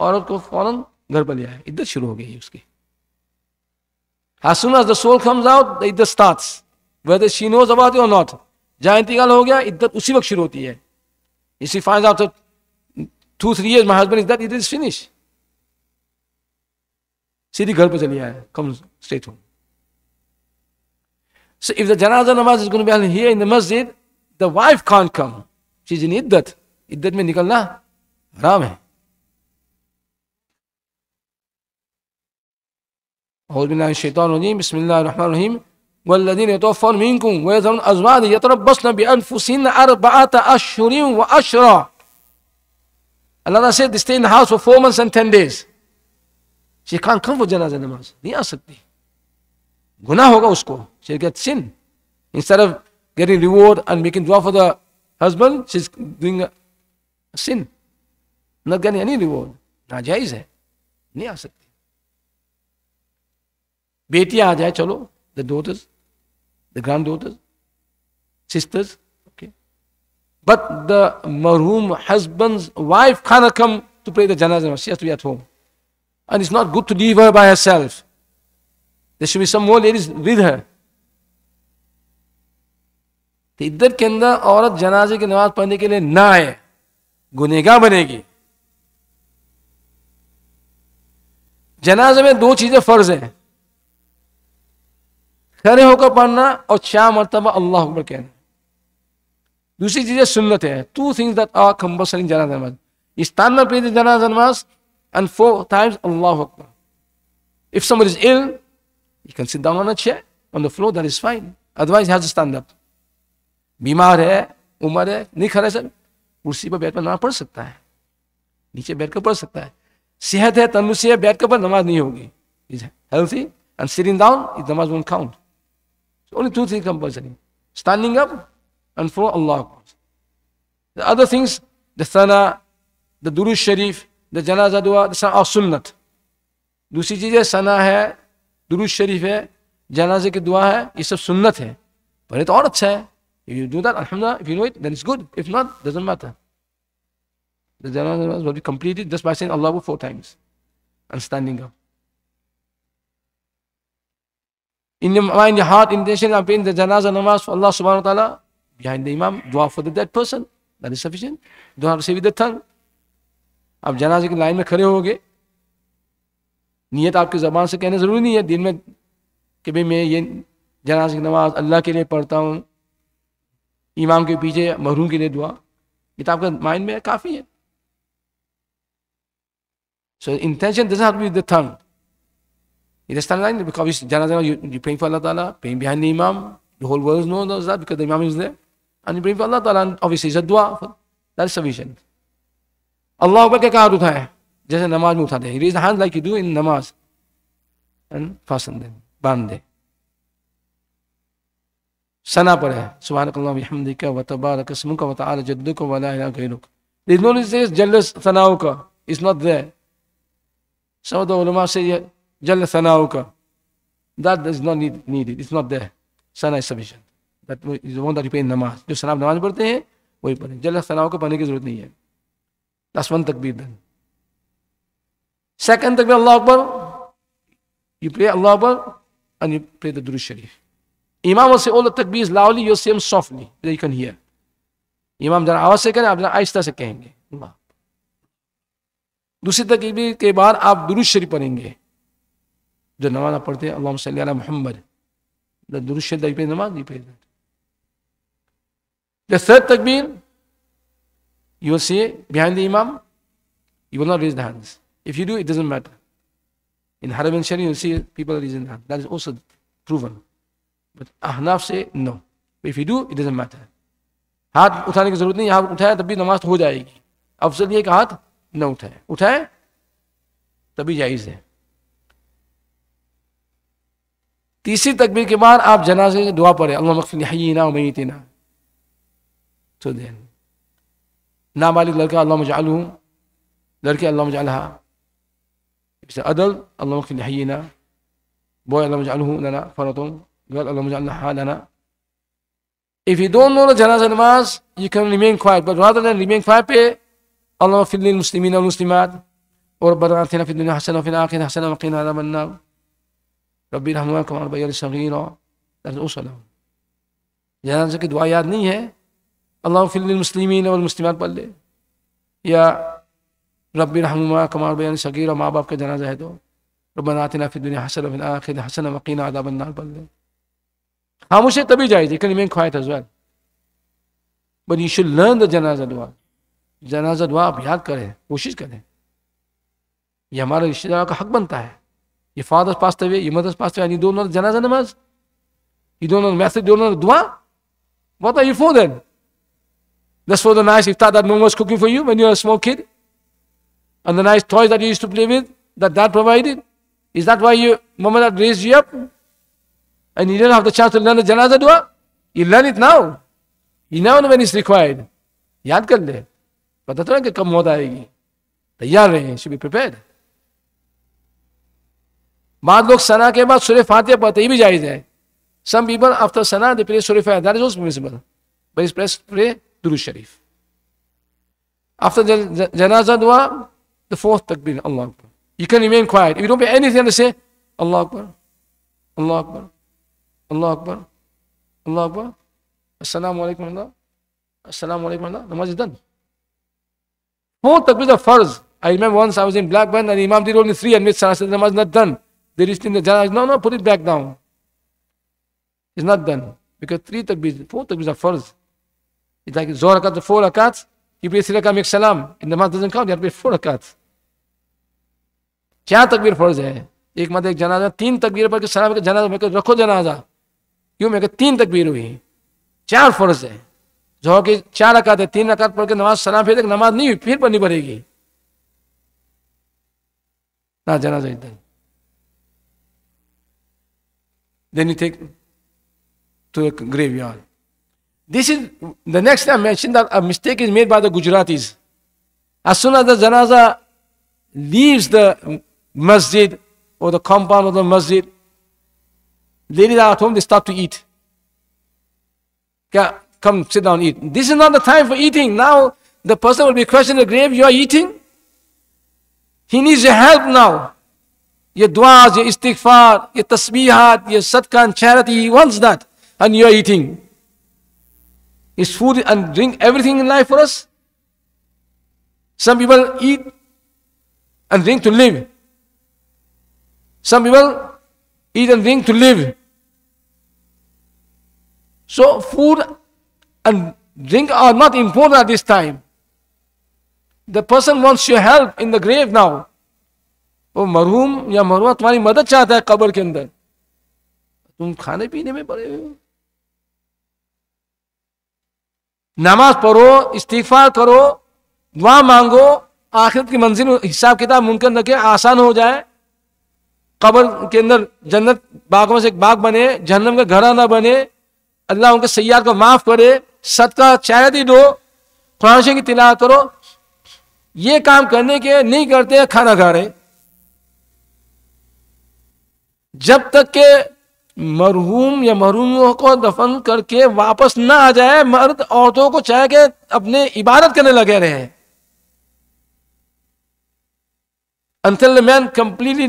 औरत को फौरन घर पर ले आए इद्दत शुरू हो गई उसकी As soon as the soul comes out, whether she knows about it or not जहाँ इंतकाल हो गया इद्दत उसी वक्त शुरू होती है इसी find after two three years my husband is that it is finish सीधी घर पर चली आया come state home So if the janaza namaz is going to be held here in the masjid, the wife can't come. She's in iddat. Iddat में निकलना हराम है और बिना शैतान रजीम बिस्मिल्लाह रहमान रहीम والذين يتوفون منكم ويذرون أزواجا يتربصن بأنفسهن أربعة أشهر وأشرا Allah said they stay in the house for four months and ten days she can't come for janazah namaz नहीं आ सकती hoga usko. उसको she gets sin instead of getting reward and making dua for the husband she's doing a, a sin not getting any reward Na jaiz hai. आ सकती Beti aa जाए chalo. the daughters the granddaughters, sisters. Okay. But the marhum husband's wife cannot come to pray the janazah. She has to be at home. And it's not good to leave her by herself. There should be some more ladies with her. तो इद्दत के अंदर औरत जनाजे की नमाज पढ़ने के लिए ना आए गुनेगा बनेगी जनाजे में दो चीजें फर्ज हैं खड़े होकर पढ़ना और छह मरतबा अल्लाह अकबर कहना दूसरी चीज़ें सुन्नत है two things that are compulsory जना नमाज Istanbul prays janaza namas and four times Allahu Akbar. If somebody is ill, he can sit down on a chair, on the floor, that is fine. Otherwise, he has to stand बीमार है उम्र है नहीं खड़े sir कुर्सी पर बैठ कर नमाज पढ़ सकता है नीचे बैठ कर पढ़ सकता है सेहत है तंदुरुस्ती है बैठ कर पर नमाज नहीं होगी is healthy and sitting down is नमाज won't count Only two things compulsory. Standing up and follow Allah. The other things, the sana, the durush sharif, the janaza dua, the are ah, sunnat. The चीज़ है सना है दुरुज शरीफ है जनाजे की दुआ है ये sunnat. But है पहले तो और अच्छा If you do that, alhamdulillah, if you know it, then it's good. If not, doesn't matter. The janazah will be completed just by saying Allah four times and standing up. in your mind, your heart, intention of praying the janazah namaz for Allah subhanahu wa ta'ala, behind the imam, dua for the dead person. That is sufficient. Don't have to say with the tongue. Aap janazah ki line mein khare hoge. Niyat aapke आपकी se से zaruri nahi hai. Din mein, ke कि main ye janazah ki namaz Allah ke liye padhta hoon. Imam ke के mahroom ke liye dua. Ye to aapke mind mein kaafi hai. So intention doesn't have to be with the tongue. You understand line? Because obviously, Jana Jana, you, you're praying for Allah Ta'ala, praying behind the Imam. The whole world knows that because the Imam is there. And you're praying for Allah Ta'ala, and obviously, it's a dua. That is sufficient. Allah Akbar क्या उठा है जैसे नमाज में उठाते हैं raise hand like you do in नमाज and fasten दे बांध दे सना पर है सुबहानकल्लाहमदिक व तबारक अस्मुक व तआला जद्दुक व ला इलाहा गैरुक देयर इज नो दिस जेलस सनाओ का it's not there some of the उलेमा say Jalla sanauka. That is not need, needed. It's not there. Sana is sufficient. That is the one that you pay in namaz. जो सना नमाज पढ़ते हैं वही पढ़ें जल्द सनाओं को पढ़ने की जरूरत नहीं है दस वन तकबीर दन सेकंड तकबीर अल्लाह अकबर यू प्रे अल्लाह अकबर and you pray the Durud Sharif. Imam will say all the takbirs loudly, you'll say them softly, that you can hear. Imam जरा आवाज से करें आप जरा आहिस्ता से कहेंगे दूसरी तकबीर के बाद आप दुरुज शरीफ पढ़ेंगे जो नमाज़ पढ़ते हैं अल्लाम सल मोहम्मद दुरुशे दई पे नमाज नहीं पढ़ देते सर तकबीर यू से बिहाइंड द इमाम you will not raise the if you do it doesn't matter in her mention you see people raise in that is also proven but अहनाफ say no if you do it doesn't matter हाथ उठाने की जरूरत नहीं हाथ उठाए तब भी नमाज हो जाएगी अफसल ये कि हाथ न उठाए उठाए तभी जायज़ है तीसरी तकबीर के बाद आप जनाजे की दुआ पढ़े अल्लाह मकफिल हयीना उमैतना तो देन नाबालिग लड़का अल्लाह मजाल लड़के अल्लाह मजालहा عدل اللہ मकफिल हयीना بوئے اللہ मजाल لنا फरतों گل اللہ मजालहा لنا If you don't know the janazah namaz, you can remain quiet. But rather than remain quiet, pay Allah fil lil muslimin muslimat. وربنا آتنا في الدنيا حسنة وفي الآخرة حسنة وقنا عذاب النار रबी रहमा कमर बैल सगीर वसलम जनाजा की दुआ याद नहीं है अल्लाह फिलमसलिमिन और मुस्लिम पढ़ ले या रबी रहमा कमर भैया सगीर और माँ बाप का जनाजा है तो रबनातना फिर हसन आखिर हसन वकीन आदाबन्ना पढ़ ले मुझे तभी जाएगी कल मैं था हजवान but you should learn the जनाजा दुआ जनाजा दुआ आप याद करें कोशिश करें यह हमारे रिश्तेदारों का हक बनता है Your father's passed away, your mother's passed away, and you don't know the janazah namaz? You don't know the message, you don't know the dua? What are you for then? That's for the nice iftar that mom was cooking for you when you were a small kid? And the nice toys that you used to play with, that dad provided? Is that why your mama that raised you up? And you didn't have the chance to learn the janazah dua? You learn it now. You now know when it's required. याद कर ले पता तो है कि कब मौत आएगी तैयार रहें शुड बी प्रिपेयर्ड बाद लोग सना के बाद सुर फातिया पढ़ते ये भी जायज़ है सम पीपल आफ्टर सना दे प्रे सुर फातिया that is also permissible but is press pray दुरूद शरीफ आफ्टर जनाजा दुआ द फोर्थ तकबीर अल्लाह अकबर you can remain quiet you don't be anything to say अल्लाह अकबर अल्लाह अकबर अल्लाह अकबर अल्लाह अकबर अस्सलाम वालेकुम अल्लाह अस्सलाम वालेकुम अल्लाह नमाज इज डन फोर्थ तकबीर द फर्ज I remember once I was in Blackburn and Imam did only three and mid Salah namaz not done. They reached in the judge, no, no, put it back down. It's not done. Because three takbis, four takbis are first. It's like Zohar rakat, four rakats. You pray three rakat, make salam. In the mass doesn't count, you have to pray four rakats. क्या तकबीर फर्ज है एक मत एक जनाजा तीन तकबीर पढ़ के सलाम के जनाजा में रखो जनाजा क्यों मैं तीन तकबीर हुई चार फर्ज है जो कि चार रकात है तीन रकात पढ़ के नमाज सलाम फिर नमाज नहीं हुई फिर पढ़नी पड़ेगी ना जनाजा इधर Then you take to the graveyard. This is the next thing I mentioned that a mistake is made by the Gujaratis. As soon as the janaza leaves the masjid or the compound of the masjid, ladies are at home, they start to eat. Come, sit down, eat. This is not the time for eating. Now the person will be questioned in the grave, you are eating? He needs your help now your du'as, your istighfar, your tasbihat, your sadqa and charity, he wants that. And you are eating. Is food and drink everything in life for us? Some people eat and drink to live. Some people eat and drink to live. So food and drink are not important at this time. The person wants your help in the grave now. वो मरहूम या मरुआ तुम्हारी मदद चाहता है कब्र के अंदर तुम खाने पीने में पड़े हुए हो नमाज पढ़ो इस्तीफा करो दुआ मांगो आखिरत की मंजिल हिसाब किताब मुमकिन रखे आसान हो जाए कब्र के अंदर जन्नत बागों से एक बाग बने जहन्नम का घड़ा ना बने अल्लाह उनके सैयाद को माफ करे सदका चायदी दो कुरान की तिलावत करो ये काम करने के नहीं करते खाना खा रहे जब तक के मरहूम या मरहूमियों को दफन करके वापस ना आ जाए मर्द औरतों को चाहे के अपने इबादत करने लगे रहे until man completely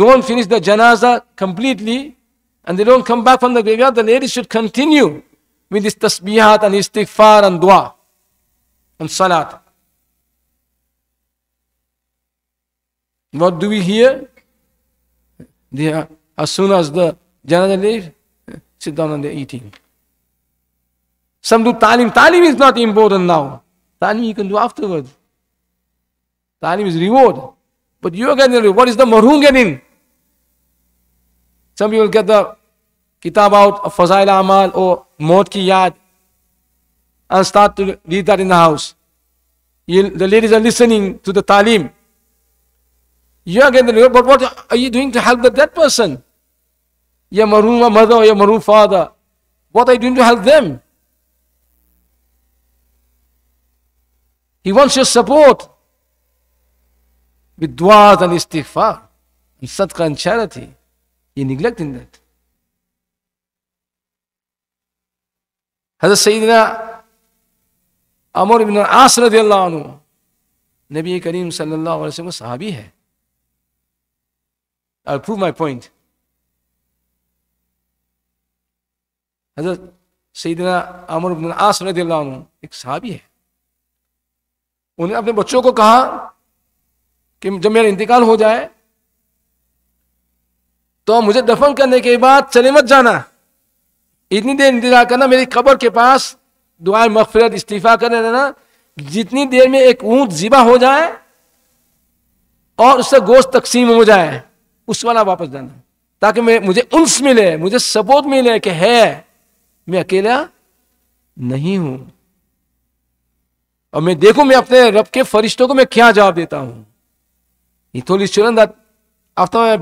don't finish the जनाजा completely and they don't come back from the graveyard the lady should continue with this तस्बीहात एंड इस्तिगफार एंड दुआ एंड सलात what do we hear They are, as soon as the janazah leaves, sit down and they're eating. Some do talim. Talim is not important now. Talim you can do afterwards. Talim is reward. But you are getting reward. What is the marhum getting? Some people get the kitab out of Fazail Amal or Maut Ki Yad and start to read that in the house. the ladies are listening to the talim. You are getting the reward, but what are you doing to help the dead person? Your maroon mother or your maroon father. What are you doing to help them? He wants your support with du'as and istighfar and sadqa and charity. You're neglecting that. Hazrat Sayyidina Amr ibn As radiallahu anhu, Nabi Kareem sallallahu alayhi wa sallam, sahabi hai. I'll prove my point. हजरत सईदना अमर आस एक साहबी है उन्हें अपने बच्चों को कहा कि जब मेरा इंतकाल हो जाए तो मुझे दफन करने के बाद चले मत जाना इतनी देर इंतजार करना मेरी कब्र के पास दुआ मफफरत इस्तीफा करने देना जितनी देर में एक ऊंट जिबा हो जाए और उससे गोश्त तकसीम हो जाए उस वाला वापस जाना ताकि मैं मुझे उन्स मिले मुझे सपोर्ट मिले कि है मैं अकेला नहीं हूं और मैं देखू मैं अपने रब के फरिश्तों को मैं क्या जवाब देता हूं थोली चुरन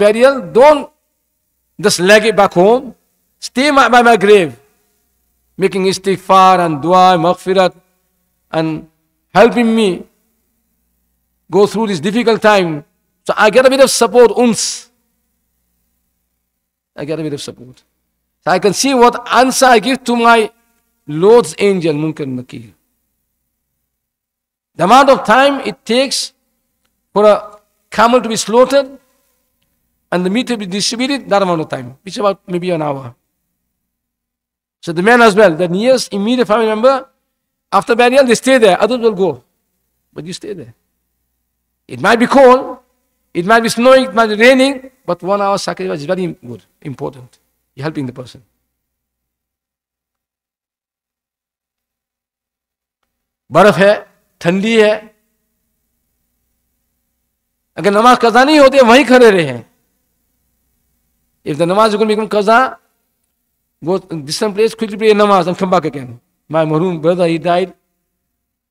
बैरियल डोन दस लैग back home stay my by my grave making इस्तीफार एंड दुआ मफफिरत and helping me go through this difficult time so I get a support उन्स I get a bit of support. So I can see what answer I give to my Lord's angel, Munkar Nakir. The amount of time it takes for a camel to be slaughtered and the meat to be distributed, that amount of time, which is about maybe an hour. So the men as well, the nearest immediate family member, after burial, they stay there. Others will go. But you stay there. It might be cold, It might be snowing, it might be raining, but one hour sacrifice is very good, important. You're helping the person. बर्फ है ठंडी है अगर नमाज कजा नहीं होती है वहीं खड़े रहे इफ द नमाज बिकम कजा go this some place quickly pray namaz and come back again my marhoom brother he died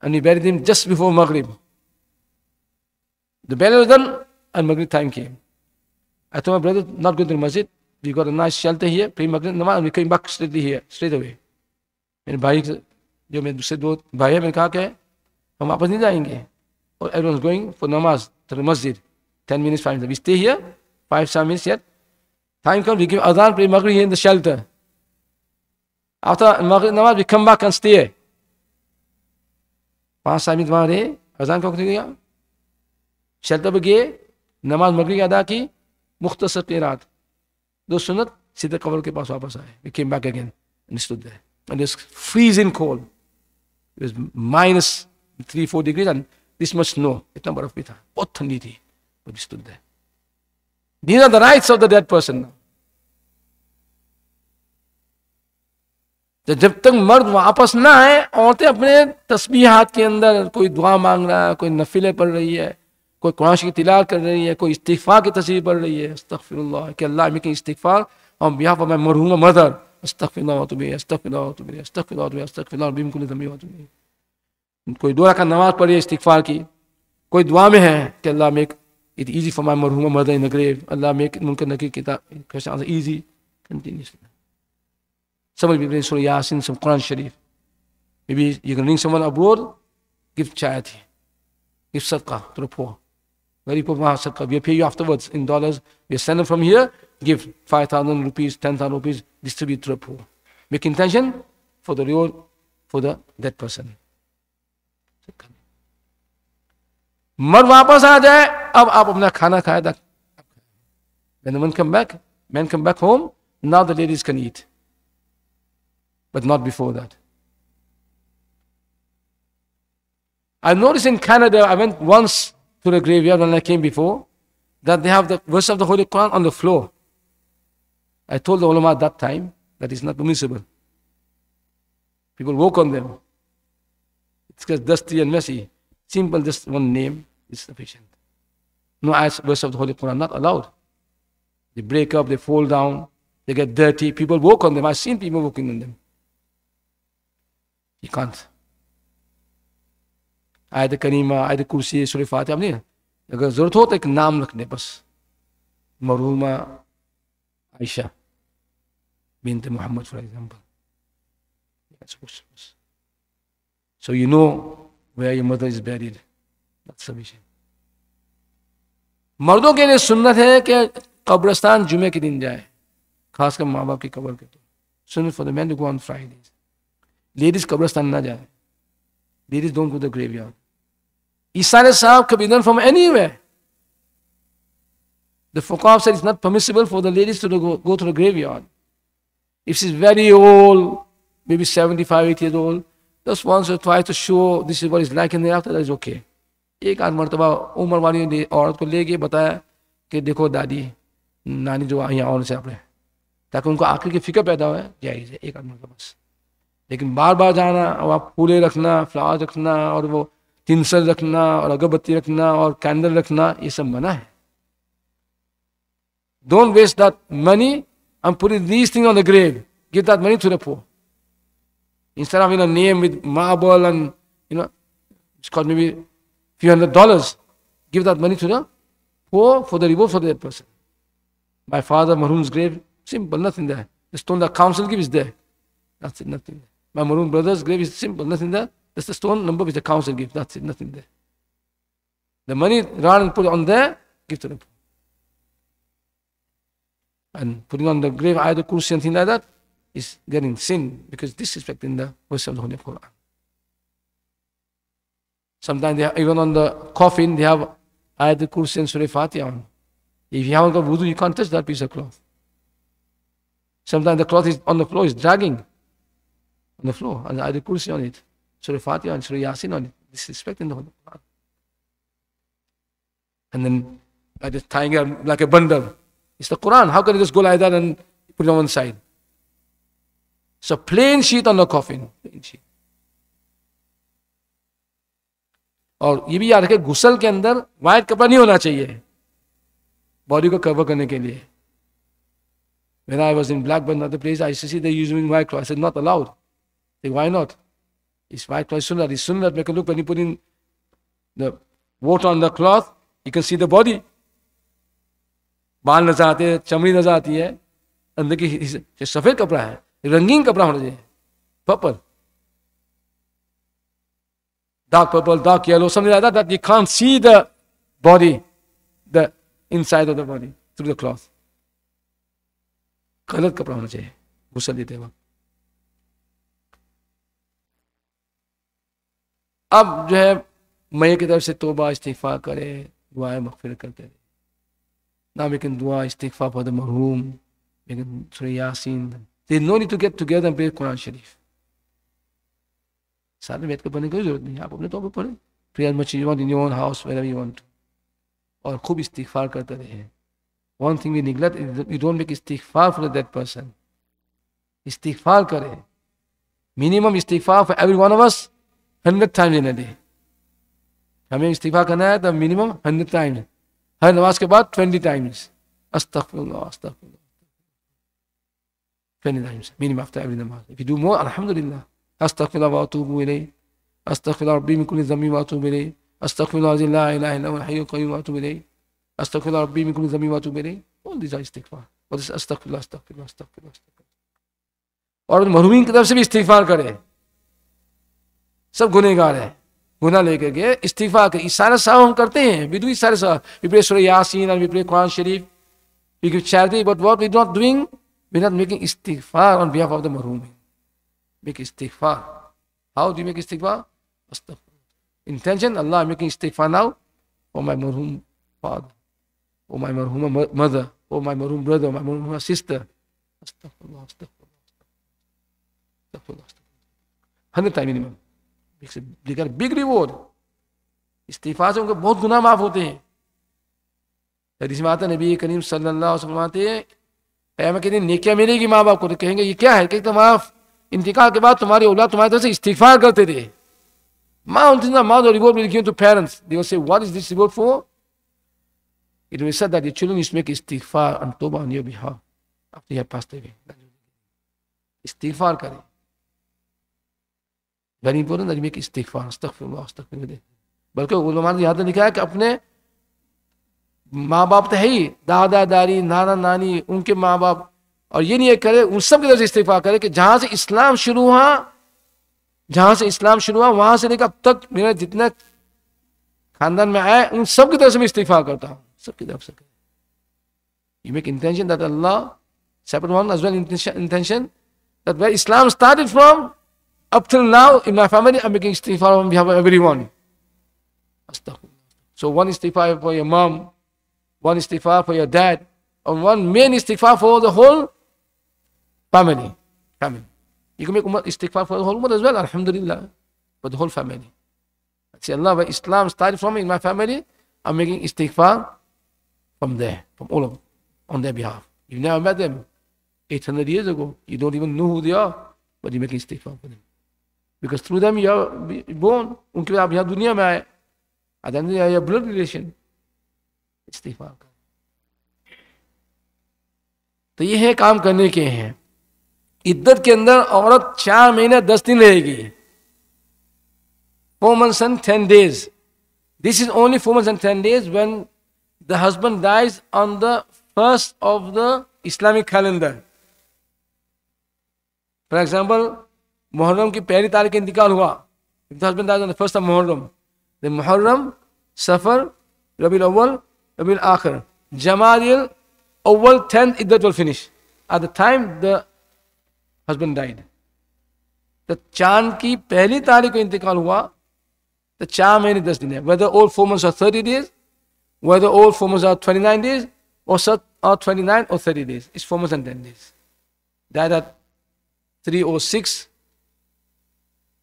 and we buried him just before maghrib the burial was done and Maghrib time came. I told my brother, not going to the masjid. We got a nice shelter here, pray Maghrib namaz, and we came back straightly here, straight away. मेरे भाई जो मेरे दूसरे दो भाई है मैंने कहा कि हम वापस नहीं जाएंगे और एवरीवन गोइंग फॉर नमाज to the masjid. 10 minutes, 5 minutes. We stay here, 5, 7 minutes yet. Time comes, we give adhan, pray maghrib here in the shelter. After maghrib namaz, we come back and stay. पाँच सात minute वहाँ रहे अजान का वक्त हो गया शेल्टर पर गए नमाज मगरी अदा की मुख्तसर के रात दो सुनत सीधे कवर के पास वापस आए we came back again and it's freeze in cold minus three four degree and this much snow इतना बर्फ भी था बहुत ठंडी थी but stood there these are the rights of the dead person जब तक मर्द वापस ना आए औरतें अपने तस्बीहात के अंदर कोई दुआ मांग रहा है कोई नफिले पढ़ रही है कोई कुरान की तिलार कर रही है कोई इस्तीफ़ा की तस्वीर पढ़ रही है अस्तफ़िर कि अल्लाह कहीं इस्तीफा और यहाँ पर मैं मरूंगा मदर अस्तफ़िल्ला तुम्हें अस्तफ़िल्ला तुम्हें अस्तफ़िल्ला तुम्हें अस्तफ़िल्ला बिल्कुल तुम्हें कोई दुआ का नमाज़ पढ़ी है इस्तीफ़ार की कोई दुआ में है कि अल्लाह make it easy for my मरूंगा मदर इन ग्रेव अल्लाह मेक मुनकर नकी किताब ईजी कंटिन्यूसली समझ भी रही सूर्य यासिन सब कुरान शरीफ maybe you can ring someone abroad gift थी गिफ्ट सबका तरफ हो Very poor put Mahasakka, we'll pay you afterwards in dollars. We send them from here, give 5,000 rupees, 10,000 rupees, distribute to the poor. Make intention for the reward for the dead person. मर वापस आ जाए अब आप अपना खाना खाए When the come back, Man, come back home, now the ladies can eat. But not before that. I noticed in Canada, I went once to the graveyard when I came before that they have the verse of the Holy Quran on the floor. I told the ulama at that time that is not permissible. People walk on them. It's just dusty and messy. Simple, just one name is sufficient. No ayahs, verse of the Holy Quran, not allowed. They break up, they fall down, they get dirty. People walk on them. I've seen people walking on them. You can't. आयद करीमा आयद कुर्सी शरीफात है नहीं अगर ज़रूरत हो तो एक नाम रखने बस मरूमा आयशा बिनत Mohammed for example so you know way are your mother is That's मर्दों के लिए सुन्नत है कि कब्रस्तान जुमे के दिन जाए खासकर माँ बाप की कब्र के तो सुन्नत for the man go on Friday ladies कब्रस्तान ना जाए ladies don't go the graveyard Isana salam could be done from anywhere. The Fuqaf said it's not permissible for the ladies to go, go to the graveyard. If she's very old, maybe 75, 80 years old, just once or twice to show this is what it's like in the after, that is okay. एक आध मरतबा उम्र वाली औरत को ले गए बताया कि देखो दादी नानी जो यहाँ और से आपने ताकि उनको आखिर की फिक्र पैदा हो जाए एक आध मरतबा बस लेकिन बार बार जाना और आप फूले रखना फ्लावर रखना और वो हिंसा रखना और अगरबत्ती रखना और कैंडल रखना ये सब मना है don't waste that money and put it these thing on the grave give that money to the poor instead of you know name with marble and you know it's called maybe few hundred dollars give that money to the poor for the reward of that person my father मरूम grave simple nothing that stone the council give is that nothing my मरून brothers grave is simple nothing that Just a stone, number which the council gives. That's it, nothing there. The money Ran put on there, give to them. And putting on the grave either kursi and things like that is getting sin because disrespecting the verse of the Holy Quran. Sometimes they have, even on the coffin they have either kursi and surah Fatiha on. If you haven't got wudu, you can't touch that piece of cloth. Sometimes the cloth is on the floor is dragging on the floor and the ayatul kursi on it. Surah Fatiha and Surah Yasin on disrespecting the Holy Quran. And then I just tying it like a bundle. It's the Quran. How can you just go like that and put it on one side? It's a plain sheet on the coffin. Plain sheet. और ये भी याद रखे गुसल के अंदर white कपड़ा नहीं होना चाहिए बॉडी को कवर करने के लिए When I was in black another the place I see see they using white cloth. I said, not allowed. It's my cloth, sunnah. The sunnah, make a look when you put in the water on the cloth, you can see the body. बाल नजर आते हैं चमड़ी नजर आती है अंदर की सफेद कपड़ा है रंगीन कपड़ा होना चाहिए purple dark purple, dark yellow, something like that, that you can't see the body, the inside of the body through the cloth. गलत कपड़ा होना चाहिए गुस्सा देते वक्त अब जो है मैं की तरफ से तोबा इस्तीफ़ा करे दुआएं मफफिर करते रहे ना लेकिन दुआ इस्तीफा फॉर द the लेकिन We can pray Yasin. There's no need to get together and pray Quran Sharif. बैठ कर पढ़ने की जरूरत नहीं आप अपने तौर पर पढ़ें prayer much you want in your own house where you want और खूब इस्तीफार करते रहे one thing we neglect you don't make इस्तीफार फॉर दैट पर्सन इस्तीफार करें मिनिमम इस्तिगफार for every one of us 100 times in a day. हमें इस्तीफा करना है तो मिनिमम हंड्रेड टाइम्स हर नमाज के बाद ट्वेंटी टाइम्स अस्तगफिरुल्लाह अस्तगफिरुल्लाह 20 times minimum after every namaz. If you do more, alhamdulillah. Astaghfirullah wa atubu ilayh. Astaghfirullah rabbi min kulli dhambi wa atubu ilayh. Astaghfirullah azim la ilaha illa huwa hayyul qayyum wa atubu ilayh. Astaghfirullah rabbi min kulli dhambi wa atubu ilayh. All these are istighfar. What is astaghfirullah, astaghfirullah, astaghfirullah, astaghfirullah. और मरहूम की तरफ से भी इस्तीफार करें सब गुनेगार है गुना लेकर के इस्तीफा कर सारे साहब हम करते हैं विदु सारे साहब विप्रे सुर यासीन और विप्रे कुरान शरीफ charity but what we not doing we not making इस्तीफार ऑन बिहाफ ऑफ द मरूम मेक इस्तीफार हाउ डू मेक इस्तीफा इंटेंशन अल्लाह मेकिंग इस्तीफा नाउ ओ माय मरहूम फादर ओ माय मरहूम मदर ओ माय मरहूम ब्रदर ओ माय मरहूम सिस्टर अस्तगफुर अल्लाह अस्तगफुर अल्लाह अस्तगफुर time minimum bigger big reward इस्तीफा से उनके बहुत गुना माफ होते हैं हदीस में आता नबी करीम सल्लल्लाहु अलैहि वसल्लम आते हैं कयाम के दिन नेकिया मिलेगी माँ बाप को तो कहेंगे ये क्या है कहते तो माफ इंतकाल के बाद तुम्हारी औला तुम्हारी तरफ से इस्तीफा करते थे माँ उनसे ना माँ रिवॉर्ड मिल गई to parents they say what is this reward for it will said that the children is make इस्तीफा एंड तौबा ऑन योर बिहाफ अपने पास इस्तीफा करें गरीब को नजमे की इस्तीफा अस्तफ़ बल्कि गुलमान यहाँ तक लिखा है कि अपने माँ बाप तो है ही दादा दादी नाना नानी उनके माँ बाप और ये नहीं करे उन सब की तरफ से इस्तीफ़ा करे कि जहाँ से इस्लाम शुरू हुआ जहाँ से इस्लाम शुरू हुआ वहाँ से लेकर अब तक मेरा जितने खानदान में आए उन सब की तरफ से मैं इस्तीफ़ा करता हूँ सबकी तरफ से You make intention that Allah, separate one as well intention that that Islam Islam from Up till now, in my family, I'm making istighfar on behalf of everyone. So one istighfar for your mom, one istighfar for your dad, and one main istighfar for the whole family. family. You can make istighfar for the whole world as well, alhamdulillah, for the whole family. See, Allah, where Islam started from in my family, I'm making istighfar from there, from all of them, on their behalf. You've never met them 800 years ago. You don't even know who they are, but you're making istighfar for them. Because through them you are born उनके आप यहाँ दुनिया में आए at the end of your इस्तीफा का तो ये है काम करने के हैं इद्दत के अंदर औरत चार महीने दस दिन रहेगी four months and ten days this is only four months and ten days when the husband dies on the first of the Islamic calendar for example मुहर्रम की पहली तारीख का इंतकाल हुआ फर्स्ट ऑफ मुहर्रम मुहर्रम सफ़र रबी अव्वल रबी आखिर जमाल अव्वल टेंथ इद्दत will finish at the time the husband died the चांद की पहली तारीख का इंतकाल हुआ तो चार महीने दस दिन है whether old four months are thirty days whether old four months are twenty nine days और सत और ट्वेंटी नाइन और thirty days is four months and ten days that are three और six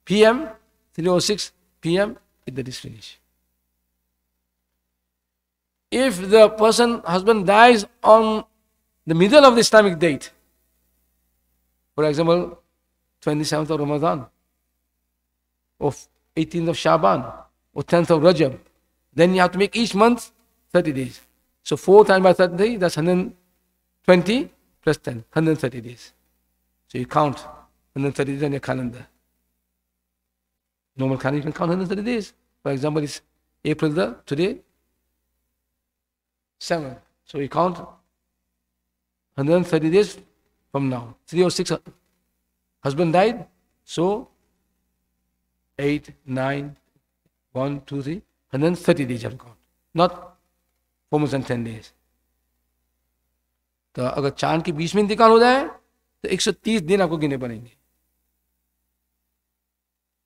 PM 306 PM with that is finished. If the person husband dies on the middle of the Islamic date, for example, 27th of Ramadan, or 18th of Shaban, or 10th of Rajab, then you have to make each month 30 days. So 4 times by 30, that's 120 plus 10, 130 days. So you count 130 days on your calendar. Normal calendar, you can count 130 days. For example, it's April the today 7. So we count 130 days from now. 3 or 6 husband died. So 8, 9, 1, 2, 3, 130 days have count. Not 4 months and 10 days. तो अगर चांद के बीच में इंतकाल हो जाए तो 130 दिन आपको गिने पड़ेंगे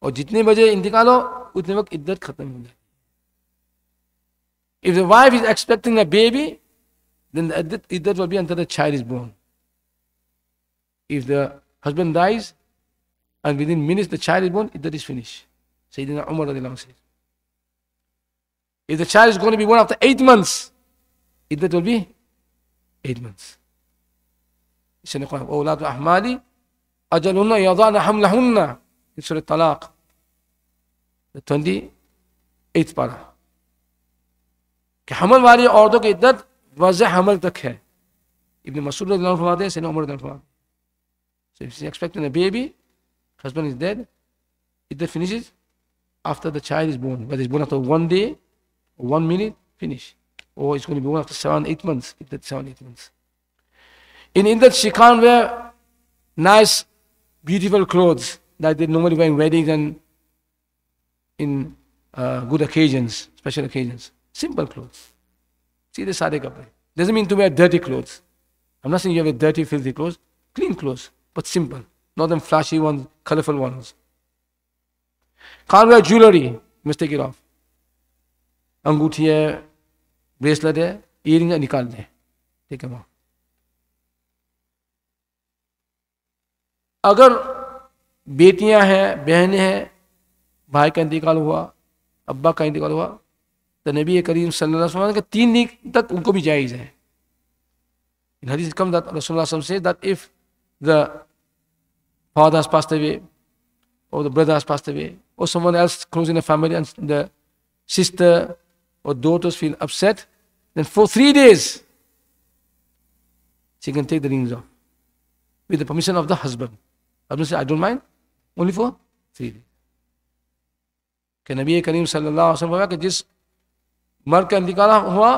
और जितने बजे इंतकाल हो उतने वक्त इद्दत खत्म हो जाती if the wife is expecting a baby then the iddat, iddat will be until the child is born. If the husband dies and within minutes the child is born, iddat is finished. Sayyidina Umar says. If the child is going to be born after eight months, iddat will be eight months. It's in the Quran. أولاد أحمالي أجلهن يضعن حملهن in Surah Talaq, the 28th para. कि हमल वाली औरतों की इद्दत वजह हमल तक है इब्न मसूद फरमाते हैं सैन उमर फरमाते So if she's expecting a baby, husband is dead, it finishes after the child is born. Whether it's born after one day, or one minute, finish. Or it's going to be born after seven, eight months, if that's seven, eight months. In India, she can't wear nice, beautiful clothes that they normally wear in weddings and in uh, good occasions, special occasions. Simple clothes. See the sade kapde. Doesn't mean to wear dirty clothes. I'm not saying you have dirty, filthy clothes. Clean clothes, but simple. Not them flashy ones, colorful ones. Can't wear jewelry. Must take it off. अंगूठी bracelet, earrings, है earring निकाल दें ठीक अगर बेटियां हैं बहने हैं भाई का इंतकाल हुआ अब्बा का इंतकाल हुआ तो नबी करीम सल्लल्लाहु अलैहि के तीन दिन तक उनको भी जायज़ है इन हदीस कम दत रसोल्ला say that if the father pass तबे और द ब्रदर पास तबे और someone else close in the family and the sister और daughters feel upset then for three days she can take the rings off with the permission of the husband. Husband said, I don't mind. only for three days कि नबी करीम सल्लल्लाहु अलैहि जिस मर का निकाला हुआ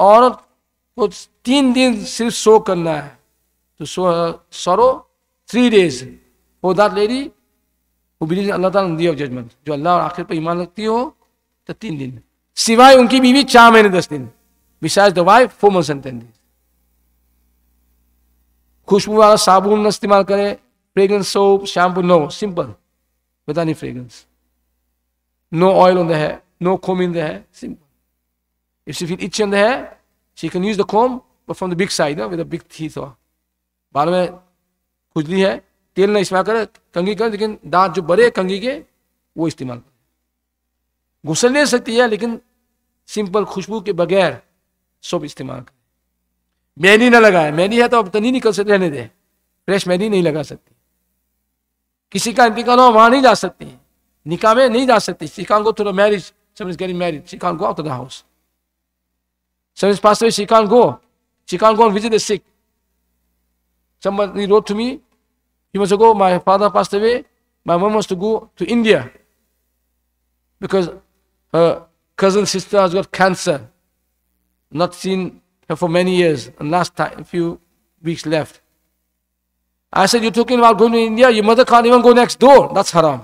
औरत को तीन दिन सिर्फ सो करना है तो सो सरो थ्री डेज वो दैट लेडी वो बिलीज अल्लाह ताला ने दिया जजमेंट जो अल्लाह और आखिर पर ईमान रखती हो तो तीन दिन सिवाय उनकी बीवी चार महीने दस दिन besides the wife four months and ten days खुशबू वाला साबुन इस्तेमाल करें Fragrance soap, shampoo, no. Simple. Without any fragrance. No oil on the hair. No comb in the hair. Simple. If she feel itchy on the hair, she can use the comb, but from the big side, no? with the big teeth. Or. बाल में खुजली है तेल ना इस्तेमाल करे कंगी करे लेकिन दांत जो बड़े कंगी के वो इस्तेमाल करें गुसल ले सकती है लेकिन सिंपल खुशबू के बगैर सोप इस्तेमाल करें मेहंदी ना लगाए मेहंदी है तो अब तो नहीं निकल सकते रहने दे फ्रेश मेहंदी नहीं लगा सकती किसी का इंतकाल हो वहां नहीं जा सकती निकाह में नहीं जा सकती she can't go to the marriage समझ getting marriage she can't go out of the house समझ pass away, she can't go. She can't go and visit the sick. Somebody wrote to me, he wants to go, my father passed away, my mom wants to go to India because her cousin sister has got cancer. Not seen her for many years, and last time, a few weeks left. I said, You're talking about going to India, your mother can't even go next door. That's haram.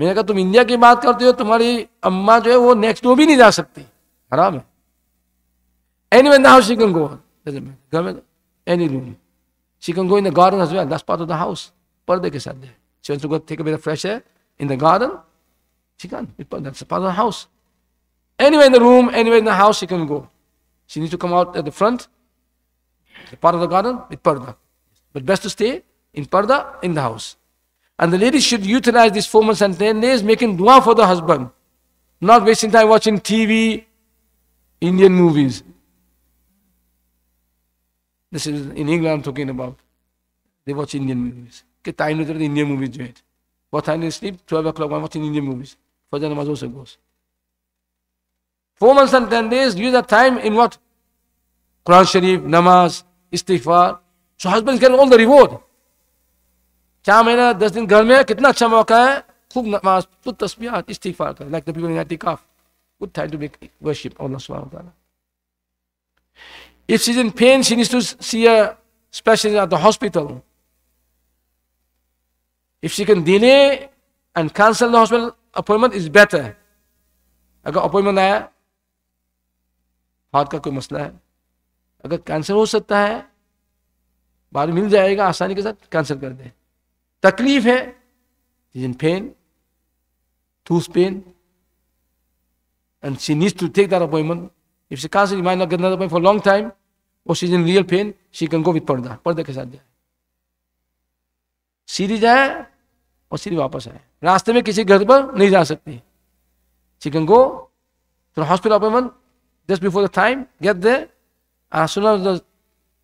मैंने कहा तुम India की बात करते हो तुम्हारी अम्मा जो है वो नेक्स्ट डोर भी नहीं जा सकती हराम है any way house she go any room she go in the garden as well part of the house पर्दे के साथ she wants to go fresh air in the garden she part of the house anyway in the room anyway in the house she go she needs to come out at the front part of the garden पर्दा But best to stay in parda in the house. And the ladies should utilize these four months and ten days making dua for the husband. Not wasting time watching TV, Indian movies. This is in England I'm talking about. They watch Indian movies. Get time to Indian movies do it. What time they sleep? 12 o'clock, I'm watching Indian movies. Fajr namaz also goes. Four months and ten days, use that time in what? Quran Sharif, namaz, istighfar, so husband can all the reward चार महीना दस दिन घर में कितना अच्छा मौका है खूब नमाज तो तस्वीर इस्तीक कर like the in I good time to make worship on the स्वाम का if she's pain she needs to see a specialist at the hospital if she can delay and cancel the hospital appointment is better अगर appointment आया हाथ का कोई मसला है अगर कैंसर हो सकता है बाहर मिल जाएगा आसानी के साथ कैंसिल कर दें तकलीफ है in pain tooth pain and she needs to take that if she cancel mind not get for long time वो she in real pain she can go with पर्दा पर्दे के साथ जाए सीधी जाए और सीधी वापस आए रास्ते में किसी घर पर नहीं जा सकते she can go hospital appointment just before the time get they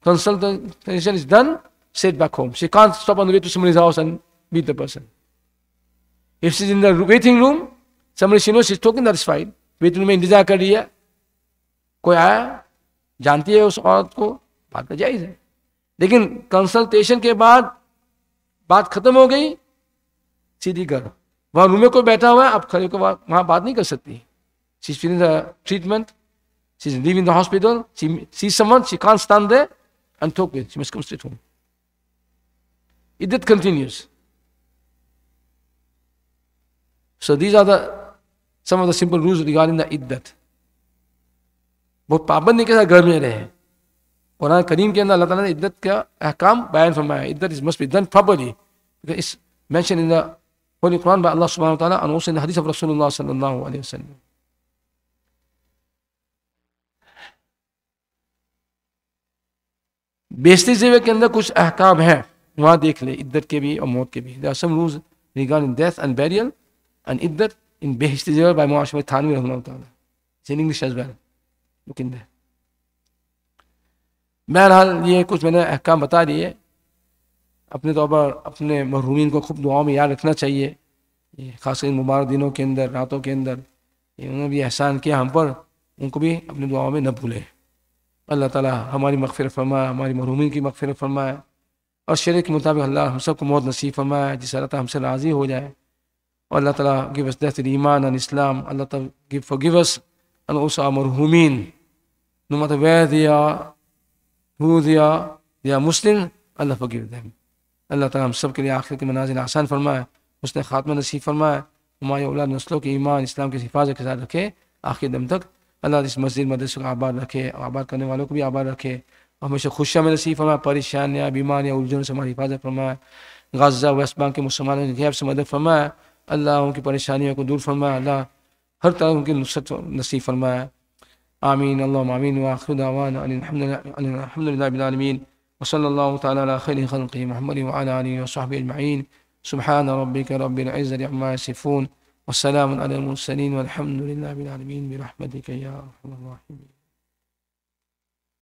Consultation is done, sit back home. She can't stop on the way to somebody's house and meet the person. If she's in the waiting room, somebody she knows she's talking, that is fine. Waiting room में इंतजार कर रही है कोई आया जानती है उस औरत को बात तो जायज है लेकिन कंसल्टेशन के बाद बात खत्म हो गई सीधी घर वहाँ रूम में कोई बैठा हुआ है आप खड़े को वहाँ बात नहीं कर सकती she is feeling the treatment she is live in the hospital she see someone she can't stand there and talk with. She must come straight home. It did continues. So these are the some of the simple rules regarding the iddat. बहुत पाबंदी के साथ घर में रहे कुरान करीम के अंदर अल्लाह ताला ने इद्दत का अहकाम बयान फरमाया इद्दत is must be done properly is mention in the holy कुरान बाय अल्लाह सुब्हानहू व तआला एंड आल्सो इन द हदीस ऑफ रसूलुल्लाह सल्लल्लाहु अलैहि वसल्लम बेस्ती जीवे के अंदर कुछ अहकाम है वहाँ देख ले इद्दत के भी और मौत के भी there some rules regarding death and burial and इधर इन बेहस्ते जेवे बाई मुआशम थानवी रहमा होता इन इंग्लिश एज वेल बहरहाल ये कुछ मैंने अहकाम बता दिए अपने तौर पर अपने महरूमिन को खूब दुआओं में याद रखना चाहिए खास खासकर इन मुबारक दिनों के अंदर रातों के अंदर उन्होंने भी एहसान किया हम पर उनको भी अपनी दुआओं में न भूलें अल्लाह ताला हमारी मगफरत फरमाए हमारी मरहूमिन की मगफरत फरमाए और शरीर के मुताबिक अल्लाह हम सबको मौत नसीब फरमाए जिस अल्लाह हमसे राज़ी हो जाए और अल्लाह ताला गिव अस दैथ ईमान अन इस्लाम अल्लाह ताला गिव फॉरगिव अस अन उस मरहूमिन no matter where they are who they are they are Muslim अल्लाह फॉरगिव देम अल्लाह ताला हम सब के लिए आखिर के मनाजिल आसान फरमाए उसने खात्मा नसीब फरमाए हमारी औलाद नस्लों के ईमान इस्लाम की हिफाजत के साथ रखे आखिर दम तक अल्लाह इस मस्जिद मदरसों को आबाद रखे और आबाद करने वालों को भी आबाद रखे हमेशा खुशियाँ में नसीब फरमाए परेशानियाँ बीमारियाँ उलझन से हमारी हिफाजत फरमाए गाजा वेस्ट बैंक के मुसलमानों की गैब से मदद फरमाए अल्लाह उनकी परेशानियों को दूर फरमाए अल्लाह हर तरह उनकी नुसरत नसीब फरमाए आमीन अल्लाह आमीन वाखुदावान अलहमदिल्लाबीआलमीन वसल्ला तखिल खलक़ी महमद वाली वसाब अजमाइन सुबहान रबिक रबिलज़ अम्मा सिफ़ून وسلام على المرسلين والحمد لله رب العالمين برحمتك يا أرحم الراحمين